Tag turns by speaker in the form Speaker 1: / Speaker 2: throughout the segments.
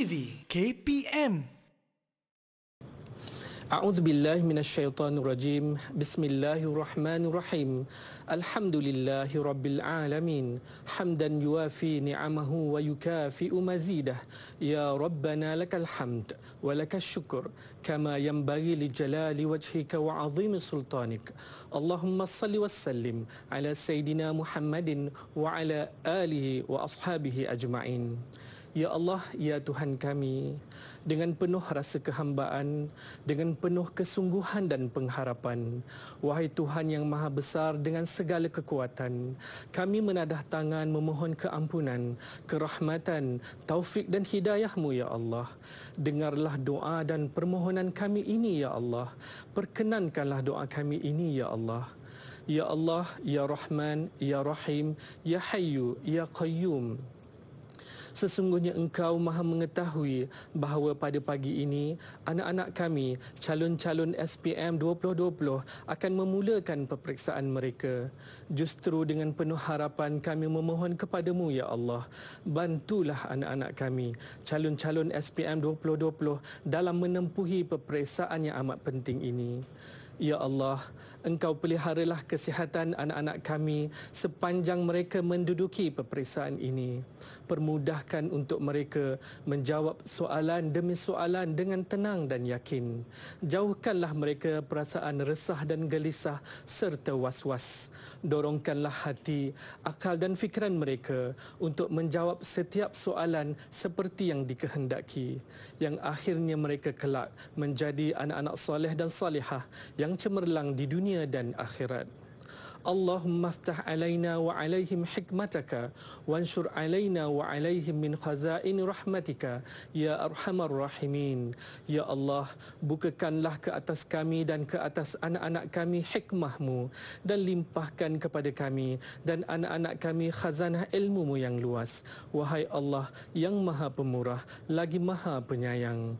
Speaker 1: تنفيذي كي بي ام
Speaker 2: أعوذ بالله من الشيطان الرجيم بسم الله الرحمن الرحيم الحمد لله رب العالمين حمدا يوافي نعمه ويكافئ مزيده يا ربنا لك الحمد ولك الشكر كما ينبغي لجلال وجهك وعظيم سلطانك اللهم صل وسلم على سيدنا محمد وعلى آله وأصحابه أجمعين Ya Allah, Ya Tuhan kami, dengan penuh rasa kehambaan, dengan penuh kesungguhan dan pengharapan, Wahai Tuhan yang Maha Besar dengan segala kekuatan, kami menadah tangan memohon keampunan, kerahmatan, taufik dan hidayahMu Ya Allah. Dengarlah doa dan permohonan kami ini, Ya Allah. Perkenankanlah doa kami ini, Ya Allah. Ya Allah, Ya Rahman, Ya Rahim, Ya Hayyu, Ya Qayyum. Sesungguhnya engkau maha mengetahui bahawa pada pagi ini, anak-anak kami, calon-calon SPM 2020 akan memulakan peperiksaan mereka. Justru dengan penuh harapan kami memohon kepadamu, Ya Allah, bantulah anak-anak kami, calon-calon SPM 2020 dalam menempuhi peperiksaan yang amat penting ini. Ya Allah, Engkau peliharalah kesihatan anak-anak kami sepanjang mereka menduduki peperiksaan ini permudahkan untuk mereka menjawab soalan demi soalan dengan tenang dan yakin. Jauhkanlah mereka perasaan resah dan gelisah serta was-was. Dorongkanlah hati, akal dan fikiran mereka untuk menjawab setiap soalan seperti yang dikehendaki. Yang akhirnya mereka kelak menjadi anak-anak soleh dan solehah yang cemerlang di dunia dan akhirat. Allahumma اللهم افتح علينا وعليهم حكمتك وانشر wa وعليهم min خزائن rahmatika, ya arhamar rahimin, ya Allah, bukakanlah ke atas kami dan ke atas anak-anak kami hikmahmu dan limpahkan kepada kami dan anak-anak kami khazanah ilmumu yang luas. Wahai Allah yang maha pemurah lagi maha penyayang.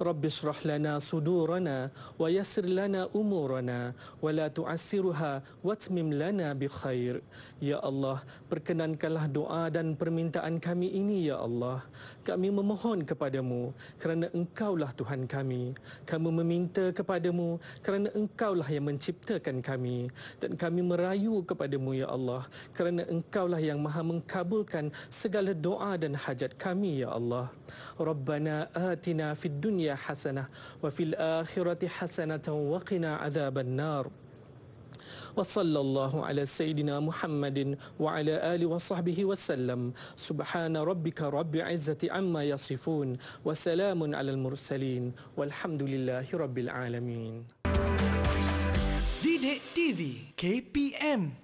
Speaker 2: رب اشرح لنا صدورنا ويسر لنا أمورنا ولا تعسرها واتمم لنا بخير يا الله perkenankanlah doa dan permintaan kami ini ya Allah kami memohon kepadamu kerana engkaulah Tuhan kami. Kami meminta kepadamu kerana engkaulah yang menciptakan kami. Dan kami merayu kepadamu, Ya Allah, kerana engkaulah yang maha mengkabulkan segala doa dan hajat kami, Ya Allah. Rabbana atina fid dunya hasanah wa fil akhirati hasanatan wa qina azaban nar wa sallallahu ala sayidina Muhammadin wa ala ali wa sahbihi wa sallam. Subhana rabbika rabbil izzati amma yasifun wa salamun ala al-mursalin walhamdulillahi
Speaker 1: rabbil alamin. Didik TV KPM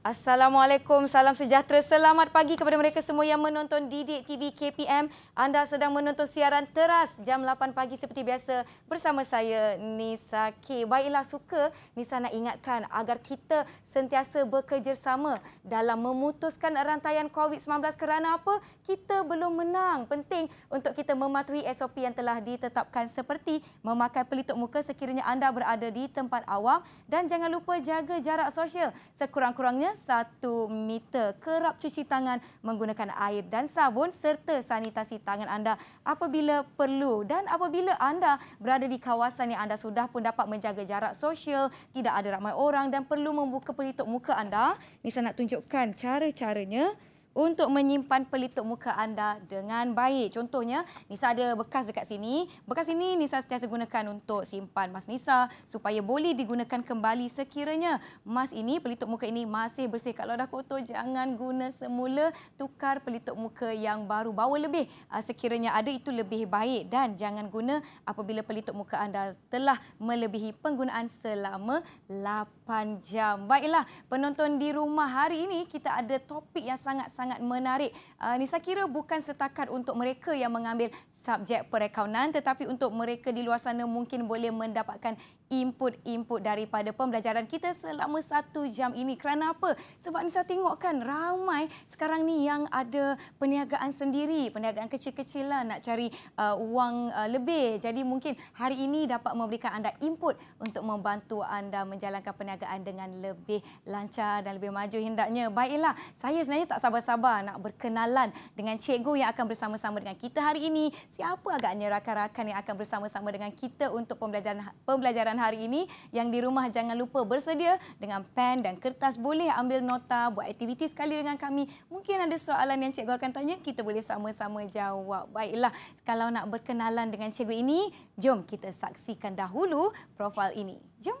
Speaker 3: Assalamualaikum, salam sejahtera. Selamat pagi kepada mereka semua yang menonton Didik TV KPM. Anda sedang menonton siaran teras jam 8 pagi seperti biasa bersama saya Nisa K. Baiklah suka Nisa nak ingatkan agar kita sentiasa bekerjasama dalam memutuskan rantaian COVID-19 kerana apa? Kita belum menang. Penting untuk kita mematuhi SOP yang telah ditetapkan seperti memakai pelitup muka sekiranya anda berada di tempat awam dan jangan lupa jaga jarak sosial sekurang-kurangnya satu meter. Kerap cuci tangan menggunakan air dan sabun serta sanitasi tangan anda apabila perlu. Dan apabila anda berada di kawasan yang anda sudah pun dapat menjaga jarak sosial, tidak ada ramai orang dan perlu membuka pelitup muka anda. Ini saya nak tunjukkan cara-caranya untuk menyimpan pelitup muka anda dengan baik. Contohnya, Nisa ada bekas dekat sini. Bekas ini Nisa sentiasa gunakan untuk simpan mas Nisa supaya boleh digunakan kembali sekiranya mas ini, pelitup muka ini masih bersih. Kalau dah kotor, jangan guna semula. Tukar pelitup muka yang baru. Bawa lebih ah, sekiranya ada itu lebih baik dan jangan guna apabila pelitup muka anda telah melebihi penggunaan selama 8 jam. Baiklah, penonton di rumah hari ini kita ada topik yang sangat-sangat sangat menarik. Uh, Nisa kira bukan setakat untuk mereka yang mengambil subjek perakaunan tetapi untuk mereka di luar sana mungkin boleh mendapatkan input-input daripada pembelajaran kita selama satu jam ini. Kerana apa? Sebab Nisa tengok kan ramai sekarang ni yang ada perniagaan sendiri, perniagaan kecil kecilan nak cari uh, uang uh, lebih. Jadi mungkin hari ini dapat memberikan anda input untuk membantu anda menjalankan perniagaan dengan lebih lancar dan lebih maju hendaknya. Baiklah, saya sebenarnya tak sabar-sabar nak berkenalan dengan cikgu yang akan bersama-sama dengan kita hari ini. Siapa agaknya rakan-rakan yang akan bersama-sama dengan kita untuk pembelajaran pembelajaran hari ini. Yang di rumah jangan lupa bersedia dengan pen dan kertas. Boleh ambil nota, buat aktiviti sekali dengan kami. Mungkin ada soalan yang cikgu akan tanya, kita boleh sama-sama jawab. Baiklah, kalau nak berkenalan dengan cikgu ini, jom kita saksikan dahulu profil ini. Jom.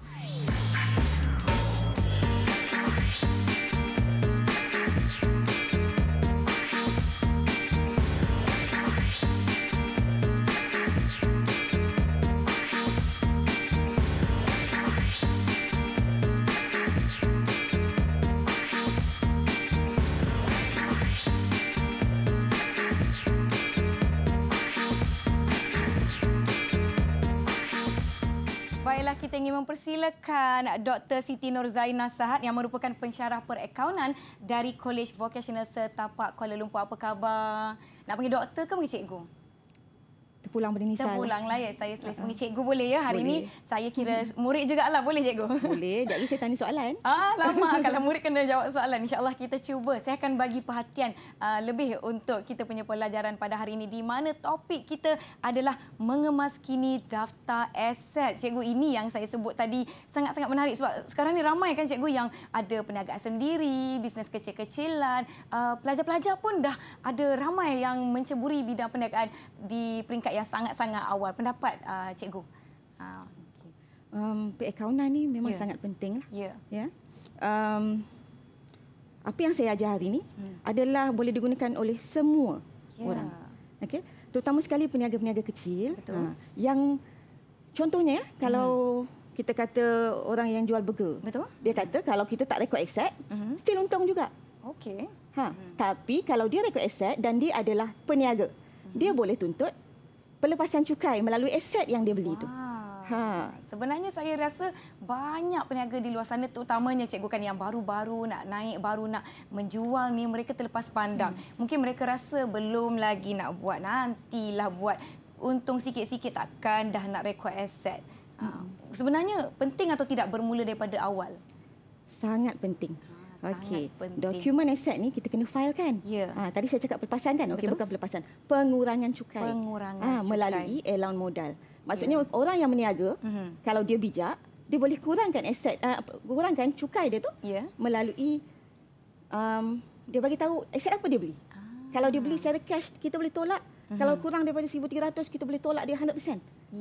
Speaker 3: Hai. kita ingin mempersilakan Dr. Siti Nur Zainah Sahad yang merupakan pensyarah perakaunan dari College Vocational Setapak Kuala Lumpur. Apa khabar? Nak panggil doktor ke panggil cikgu? terpulang berinisial. Terpulang lah ya. Saya selesai uh, ah, ah. cikgu boleh ya hari ini. Saya kira hmm. murid juga lah boleh cikgu. Boleh. Jadi saya tanya soalan. Ah lama kalau murid kena jawab soalan. Insyaallah kita cuba. Saya akan bagi perhatian ah, lebih untuk kita punya pelajaran pada hari ini di mana topik kita adalah mengemas kini daftar aset. Cikgu ini yang saya sebut tadi sangat-sangat menarik sebab sekarang ni ramai kan cikgu yang ada perniagaan sendiri, bisnes kecil-kecilan, pelajar-pelajar pun dah ada ramai yang menceburi bidang perniagaan di peringkat yang yang sangat-sangat awal pendapat uh, cikgu. Uh. Um perakaunan ni memang yeah. sangat penting. Lah. Ya. Yeah.
Speaker 4: Yeah. Um, apa yang saya ajar hari ini hmm. adalah boleh digunakan oleh semua yeah. orang. Okay. Terutama sekali peniaga-peniaga kecil. Betul. Uh, yang contohnya ya, kalau hmm. kita kata orang yang jual burger. Betul? Dia kata kalau kita tak rekod aset, uh-huh. Hmm. still untung juga. Okey. Ha, uh-huh. tapi kalau dia rekod aset dan dia adalah peniaga, uh-huh. dia boleh tuntut pelepasan cukai melalui aset yang dia beli wow. Ha.
Speaker 3: Sebenarnya saya rasa banyak peniaga di luar sana terutamanya cikgu kan yang baru-baru nak naik, baru nak menjual ni mereka terlepas pandang. Hmm. Mungkin mereka rasa belum lagi nak buat, nantilah buat. Untung sikit-sikit takkan dah nak rekod aset. Hmm. Ah, sebenarnya penting atau tidak bermula daripada awal?
Speaker 4: Sangat penting. Okey. Dokumen aset ni kita kena file kan? Ya. Ha, tadi saya cakap pelepasan kan? Okey bukan pelepasan. Pengurangan cukai.
Speaker 3: Pengurangan ha, cukai. Melalui
Speaker 4: allowance modal. Maksudnya ya. orang yang meniaga, uh mhm. -huh. kalau dia bijak, dia boleh kurangkan aset, uh, ah, kurangkan cukai dia tu ya. melalui, um, dia bagi tahu aset apa dia beli. Ah. Kalau dia beli secara cash, kita boleh tolak hmm Kalau kurang daripada 1300 kita boleh tolak dia 100%.
Speaker 3: Ya.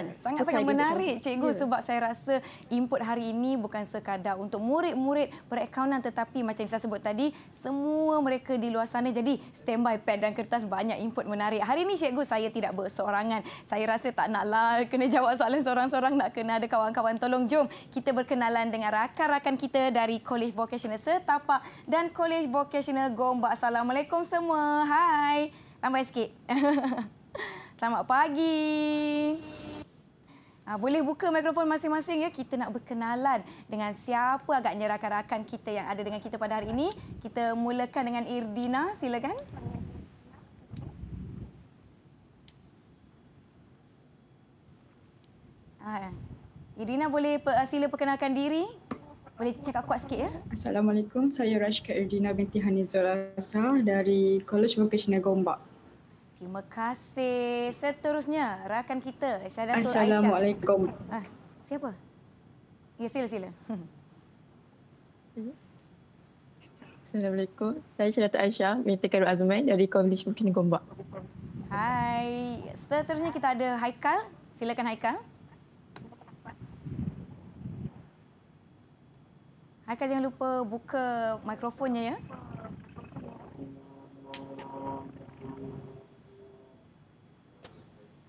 Speaker 3: Yeah. Sangat-sangat sangat menarik cikgu yeah. sebab saya rasa input hari ini bukan sekadar untuk murid-murid perakaunan tetapi macam yang saya sebut tadi semua mereka di luar sana jadi standby pen dan kertas banyak input menarik. Hari ini cikgu saya tidak berseorangan. Saya rasa tak naklah kena jawab soalan seorang-seorang nak kena ada kawan-kawan tolong jom kita berkenalan dengan rakan-rakan kita dari College Vocational Setapak dan College Vocational Gombak. Assalamualaikum semua. Hai. Tambah sikit. Selamat pagi. Ha, boleh buka mikrofon masing-masing ya. Kita nak berkenalan dengan siapa agaknya rakan-rakan kita yang ada dengan kita pada hari ini. Kita mulakan dengan Irdina, silakan. Ha. Irdina boleh ah, sila perkenalkan diri. Boleh cakap kuat sikit ya.
Speaker 5: Assalamualaikum. Saya Rashka Irdina binti Hanizul Azhar dari College Vocational Gombak.
Speaker 3: Terima kasih. Seterusnya, rakan kita, Syahdatul Aisyah. Assalamualaikum. Ah, siapa? Ya, sila, sila.
Speaker 4: Hmm. Assalamualaikum. Saya Syahdatul Aisyah,
Speaker 3: Minta Karu Azman dari Komunis Bukit Gombak. Hai. Seterusnya kita ada Haikal. Silakan Haikal. Haikal jangan lupa buka mikrofonnya ya.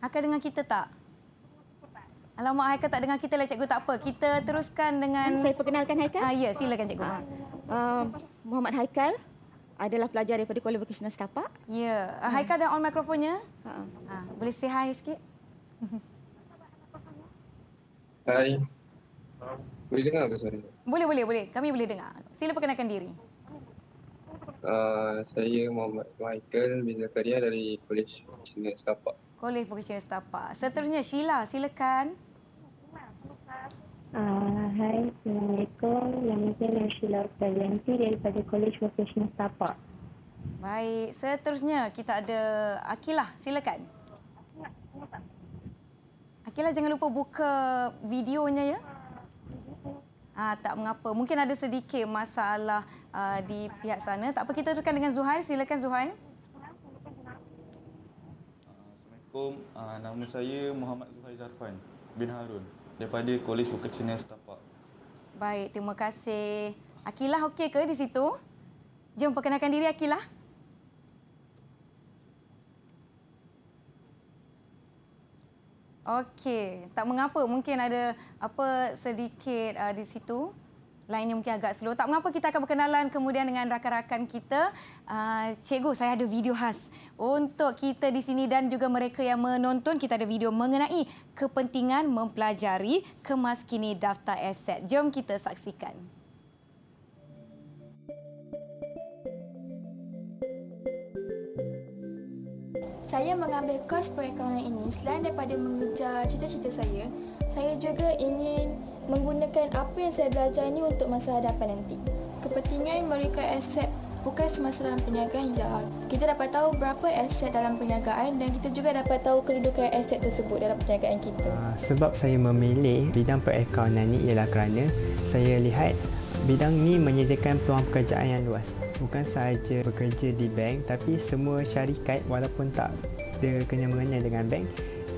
Speaker 3: Haikal dengar kita tak? Alamak, Haikal tak dengar kita lah, cikgu. Tak apa. Kita teruskan dengan... Ah, saya perkenalkan Haikal. Ah, ya, silakan, cikgu. Ah, ah, Muhammad Haikal adalah pelajar daripada Kuala Vocational Setapak. Ya. Ah. ah. Haikal dah on mikrofonnya. Ah. boleh say hi sikit.
Speaker 2: Hai. Boleh dengar ke suara?
Speaker 3: Boleh, boleh. boleh. Kami boleh dengar. Sila perkenalkan diri.
Speaker 2: Uh, saya Muhammad Michael bin Zakaria dari kolej Vocational Setapak.
Speaker 3: Kolej Vocational Setapak. Seterusnya, Sheila, silakan.
Speaker 2: Uh, hai, Assalamualaikum. Nama saya Sheila Ustazianti daripada Kolej Vocational Setapak.
Speaker 3: Baik, seterusnya kita ada Akilah, silakan. Akilah jangan lupa buka videonya ya. Ah, tak mengapa. Mungkin ada sedikit masalah uh, di pihak sana. Tak apa, kita teruskan dengan Zuhair. Silakan Zuhair.
Speaker 2: Assalamualaikum. Uh, nama
Speaker 5: saya Muhammad Zuhair Zarfan bin Harun daripada Kolej Vocational Setapak.
Speaker 3: Baik, terima kasih. Akilah okey ke di situ? Jom perkenalkan diri Akilah. Okey, tak mengapa. Mungkin ada apa sedikit uh, di situ lainnya mungkin agak slow. Tak mengapa kita akan berkenalan kemudian dengan rakan-rakan kita. Uh, Cikgu, saya ada video khas untuk kita di sini dan juga mereka yang menonton. Kita ada video mengenai kepentingan mempelajari kemaskini daftar aset. Jom kita saksikan. Saya mengambil kos perekaman ini selain daripada
Speaker 5: mengejar cita-cita saya, saya juga ingin menggunakan apa yang saya belajar ini untuk masa hadapan nanti. Kepentingan mereka aset bukan semasa dalam perniagaan ya. kita dapat tahu berapa aset dalam perniagaan dan kita juga dapat tahu kedudukan aset tersebut dalam perniagaan kita. Ah,
Speaker 2: sebab saya memilih bidang perakaunan ini ialah kerana saya lihat bidang ini menyediakan peluang pekerjaan yang luas. Bukan sahaja bekerja di bank tapi semua syarikat walaupun tak ada kena mengenai dengan bank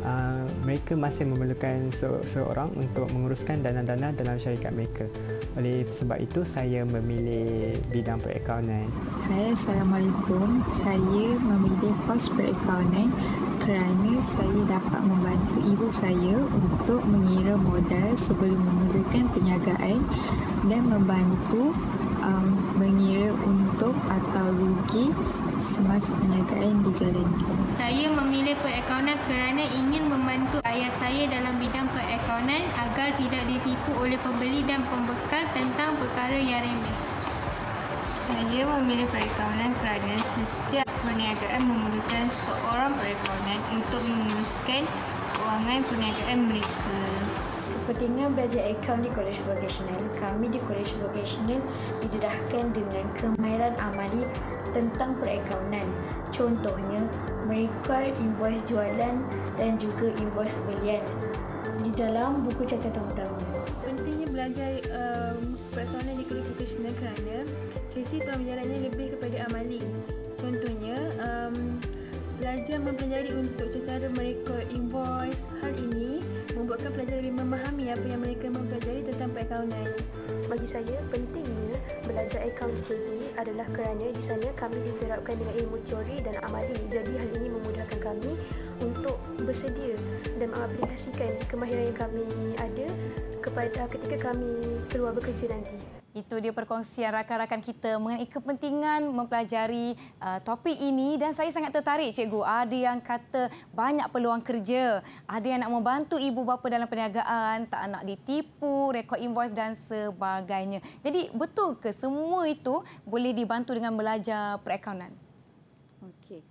Speaker 2: uh, mereka masih memerlukan se- seorang untuk menguruskan dana-dana dalam syarikat mereka. Oleh sebab itu, saya memilih bidang perakaunan.
Speaker 5: Hai, Assalamualaikum. Saya memilih kos perakaunan kerana saya dapat membantu ibu saya untuk mengira modal sebelum memulakan perniagaan dan membantu um, mengira untuk atau rugi semasanya KN dijalankan. Saya memilih perakaunan kerana ingin membantu ayah saya dalam bidang perakaunan agar tidak ditipu oleh pembeli dan pembekal tentang perkara yang remeh. Saya memilih perakaunan kerana setiap perniagaan memerlukan seorang perakaunan untuk menguruskan kewangan perniagaan mereka. Kepentingan belajar akaun di Kolej Vokasional, kami di Kolej Vokasional didedahkan dengan kemahiran amali tentang perakaunan. Contohnya, mereka invoice jualan dan juga invoice belian di dalam buku catatan utama. Pentingnya belajar um, perakaunan di kuliah kerana sisi pembelajarannya lebih kepada amali. Contohnya, um, belajar mempelajari untuk cara mereka invoice hal ini membuatkan pelajar lebih memahami apa yang mereka mempelajari tentang perakaunan. Bagi saya, pentingnya belajar accounting ini adalah kerana di sana kami diterapkan dengan ilmu teori dan amali. Jadi hal ini memudahkan kami untuk bersedia dan mengaplikasikan kemahiran yang kami ada kepada ketika kami keluar
Speaker 3: bekerja nanti. Itu dia perkongsian rakan-rakan kita mengenai kepentingan mempelajari uh, topik ini dan saya sangat tertarik cikgu. Ada yang kata banyak peluang kerja, ada yang nak membantu ibu bapa dalam perniagaan, tak nak ditipu, rekod invoice dan sebagainya. Jadi betul ke semua itu boleh dibantu dengan belajar perakaunan? Okey.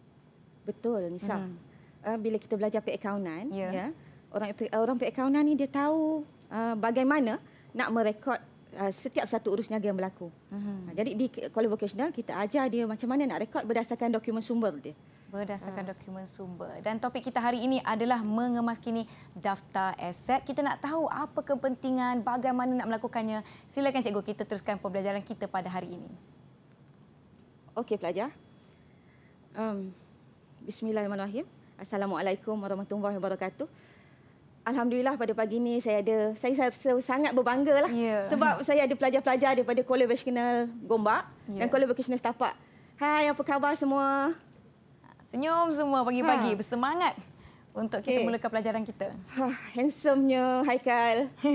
Speaker 3: Betul Nisa. Hmm. Uh, bila kita belajar perakaunan, ya. Yeah. Yeah,
Speaker 4: orang orang perakaunan ni dia tahu uh, bagaimana nak merekod Uh, setiap satu urus niaga yang berlaku.
Speaker 3: Uh-huh. Jadi
Speaker 4: di Kuala Vocational kita ajar dia macam mana nak rekod berdasarkan dokumen sumber dia
Speaker 3: berdasarkan ha. dokumen sumber. Dan topik kita hari ini adalah mengemaskini daftar aset. Kita nak tahu apa kepentingan, bagaimana nak melakukannya. Silakan cikgu kita teruskan pembelajaran kita pada hari ini. Okey pelajar.
Speaker 4: Um, Bismillahirrahmanirrahim. Assalamualaikum warahmatullahi wabarakatuh. Alhamdulillah pada pagi ini saya ada saya, saya, saya sangat berbangga lah yeah. sebab saya ada pelajar-pelajar daripada Kuala Vocational Gombak yeah. dan Kuala vokasional Tapak. Hai, apa khabar semua?
Speaker 3: Senyum semua pagi-pagi, ha. bersemangat untuk okay. kita mulakan
Speaker 4: pelajaran kita. Ha, handsome-nya Haikal.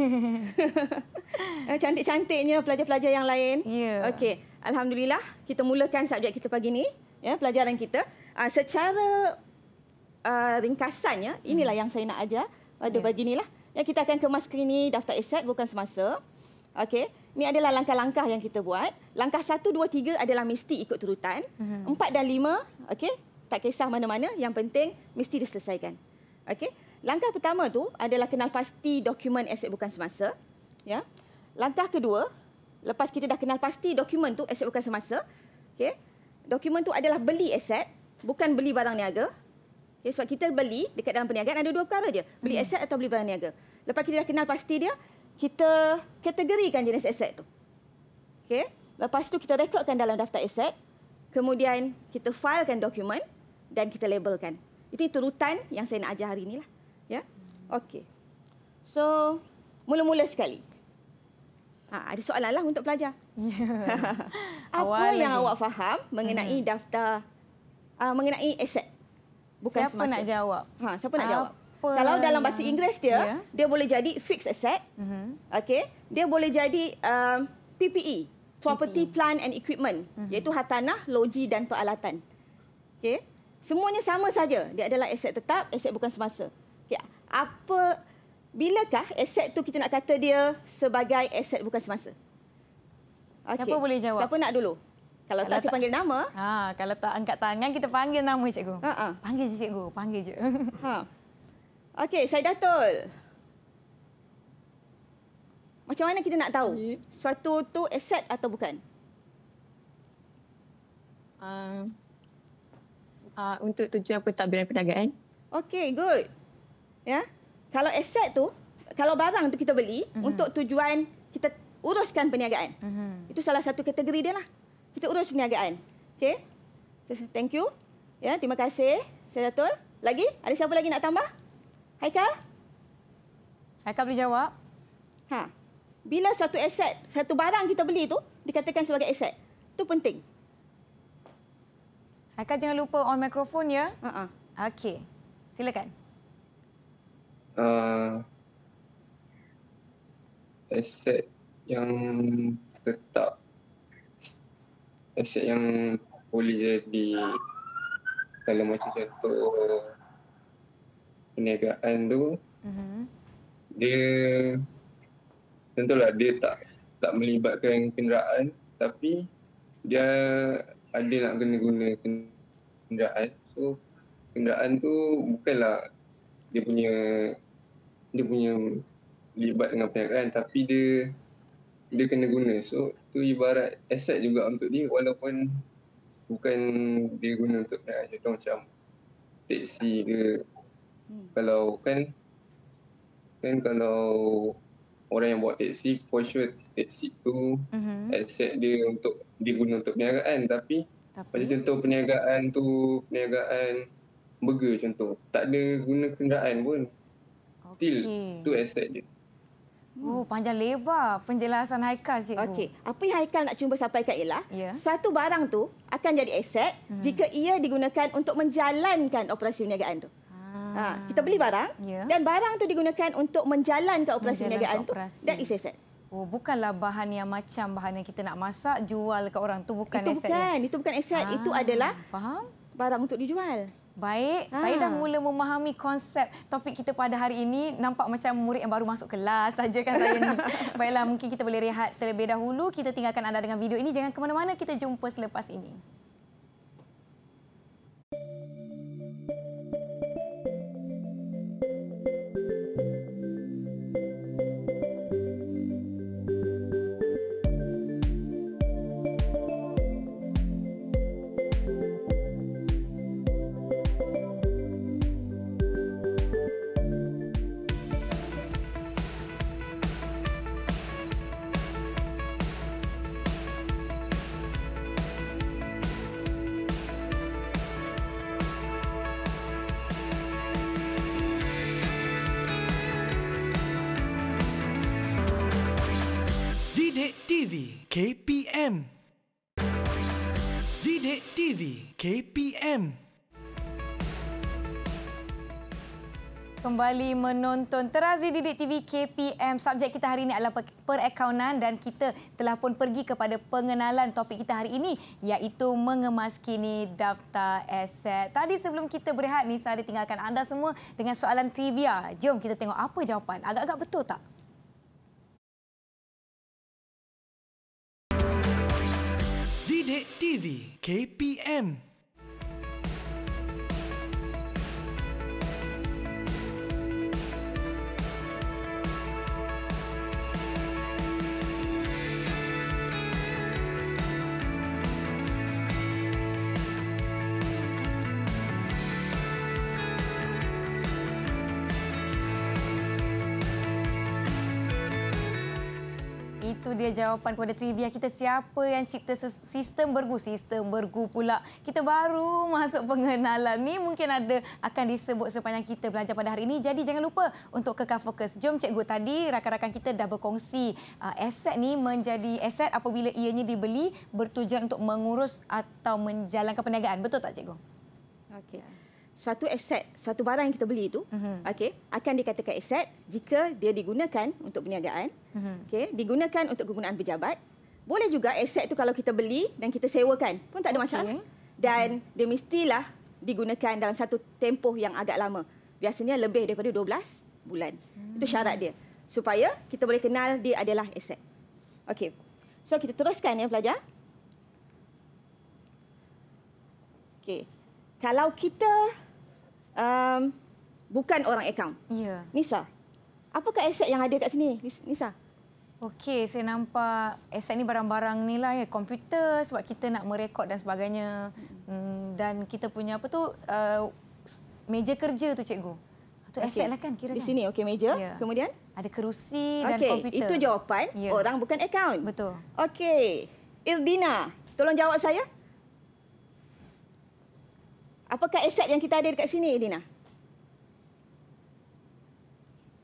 Speaker 4: Eh, cantik-cantiknya pelajar-pelajar yang lain. Yeah. Okey, alhamdulillah kita mulakan subjek kita pagi ini, ya, pelajaran kita. Uh, secara uh, ringkasannya, hmm. inilah hmm. yang saya nak ajar pada ya. bagi ni lah. Yang kita akan kemas ini daftar aset bukan semasa. Okey. ni adalah langkah-langkah yang kita buat. Langkah 1 2 3 adalah mesti ikut turutan. Uh-huh. Mhm. 4 dan 5 okey, tak kisah mana-mana, yang penting mesti diselesaikan. Okey. Langkah pertama tu adalah kenal pasti dokumen aset bukan semasa. Ya. Langkah kedua, lepas kita dah kenal pasti dokumen tu aset bukan semasa, okey. Dokumen tu adalah beli aset, bukan beli barang niaga. Ya, sebab kita beli dekat dalam perniagaan ada dua perkara je. Beli hmm. aset atau beli barang niaga. Lepas kita dah kenal pasti dia, kita kategorikan jenis aset tu. okay? Lepas tu kita rekodkan dalam daftar aset. Kemudian kita filekan dokumen dan kita labelkan. Itu turutan yang saya nak ajar hari lah, Ya. Okay. So, mula-mula sekali. Ha, ada soalan lah untuk pelajar. Yeah. Apa Awal yang lagi. awak faham mengenai hmm. daftar, uh, mengenai aset? bukan siapa semasa. nak jawab? Ha, siapa nak apa jawab? Kalau dalam bahasa Inggeris dia, yeah. dia boleh jadi fixed asset. Mm -hmm. Okey. Dia boleh jadi um, PPE, property, PPE. plant and equipment, mm -hmm. iaitu hartanah, loji dan peralatan. okay? Semuanya sama saja. Dia adalah aset tetap, aset bukan semasa. Okey. Apa bilakah aset tu kita nak kata dia sebagai aset bukan semasa? Okay. Siapa boleh jawab? Siapa nak dulu? Kalau, kalau tak, tak panggil
Speaker 3: nama. Ha, kalau tak angkat tangan, kita panggil nama cikgu. Uh -uh. Panggil je cikgu, panggil je. Ha. Okey, saya Datul. Macam mana kita nak tahu?
Speaker 4: Suatu tu aset atau bukan? Uh, uh, untuk tujuan pentadbiran perniagaan. Okey, good. Ya, yeah. Kalau aset tu, kalau barang tu kita beli, mm -hmm. untuk tujuan kita uruskan perniagaan. Mm -hmm. Itu salah satu kategori dia lah kita urus perniagaan. Okey. Thank you. Ya, terima kasih. Saya Datul. Lagi? Ada siapa lagi nak tambah? Haikal? Haikal boleh jawab. Ha. Bila satu aset, satu barang kita beli tu dikatakan sebagai aset. Tu penting.
Speaker 3: Haikal jangan lupa on mikrofon ya. Ha uh-uh. Okey. Silakan.
Speaker 2: Uh, aset yang tetap aset yang boleh jadi kalau macam contoh perniagaan tu
Speaker 3: mm-hmm.
Speaker 2: dia tentulah dia tak tak melibatkan kenderaan tapi dia ada nak kena guna kenderaan so kenderaan tu bukanlah dia punya dia punya libat dengan perniagaan tapi dia dia kena guna. So tu ibarat aset juga untuk dia walaupun bukan dia guna untuk nak contoh macam teksi ke hmm. kalau kan kan kalau orang yang buat taksi, for sure teksi tu mm-hmm. aset dia untuk diguna untuk perniagaan tapi, tapi macam contoh perniagaan tu perniagaan burger contoh tak ada guna kenderaan pun okay. still tu aset dia
Speaker 3: Hmm. Oh, panjang lebar penjelasan Haikal
Speaker 4: cikgu. Okey, apa yang Haikal nak cuba sampaikan ialah yeah. satu barang tu akan jadi aset hmm. jika ia digunakan untuk menjalankan operasi perniagaan tu. Ha, ah. kita beli barang yeah.
Speaker 3: dan barang tu digunakan untuk
Speaker 4: menjalankan operasi perniagaan tu dan is aset. Oh,
Speaker 3: bukanlah bahan yang macam bahan yang kita nak masak jual ke orang tu bukan aset. Itu ya? bukan, ya? itu
Speaker 4: bukan aset, ha. itu adalah
Speaker 3: faham? Barang untuk dijual. Baik, ha. saya dah mula memahami konsep topik kita pada hari ini. Nampak macam murid yang baru masuk kelas saja kan saya ni. Baiklah, mungkin kita boleh rehat terlebih dahulu. Kita tinggalkan anda dengan video ini. Jangan ke mana-mana, kita jumpa selepas ini. kembali menonton Terazi Didik TV KPM. Subjek kita hari ini adalah perakaunan dan kita telah pun pergi kepada pengenalan topik kita hari ini iaitu kini daftar aset. Tadi sebelum kita berehat ni saya tinggalkan anda semua dengan soalan trivia. Jom kita tengok apa jawapan. Agak-agak betul tak?
Speaker 1: Didik TV KPM.
Speaker 3: itu dia jawapan kepada trivia kita siapa yang cipta sistem bergu sistem bergu pula kita baru masuk pengenalan ni mungkin ada akan disebut sepanjang kita belajar pada hari ini jadi jangan lupa untuk ke kekal fokus jom cikgu tadi rakan-rakan kita dah berkongsi uh, aset ni menjadi aset apabila ianya dibeli bertujuan untuk mengurus atau menjalankan perniagaan betul tak cikgu satu aset, satu barang yang kita beli itu, mm-hmm. okay,
Speaker 4: akan dikatakan aset jika dia digunakan untuk perniagaan, mm-hmm. okay, digunakan untuk kegunaan pejabat. Boleh juga aset itu kalau kita beli dan kita sewakan pun tak ada okay. masalah. Dan mm-hmm. dia mestilah digunakan dalam satu tempoh yang agak lama. Biasanya lebih daripada 12 bulan. Mm-hmm. Itu hmm. syarat dia. Supaya kita boleh kenal dia adalah aset. Okey. So kita teruskan ya pelajar. Okey. Kalau kita um, bukan orang akaun. Ya. Nisa, apakah aset yang ada kat sini?
Speaker 3: Nisa. Okey, saya nampak aset ni barang-barang ni lah ya, komputer sebab kita nak merekod dan sebagainya. Hmm, dan kita punya apa tu uh, meja kerja tu cikgu.
Speaker 1: Itu aset okay. lah kan kira
Speaker 3: Di kan? sini okey meja. Ya. Kemudian ada kerusi dan okay. komputer. itu jawapan. Ya. Orang bukan akaun.
Speaker 4: Betul. Okey. Ildina, tolong jawab saya. Apakah aset yang kita ada dekat sini, Irina?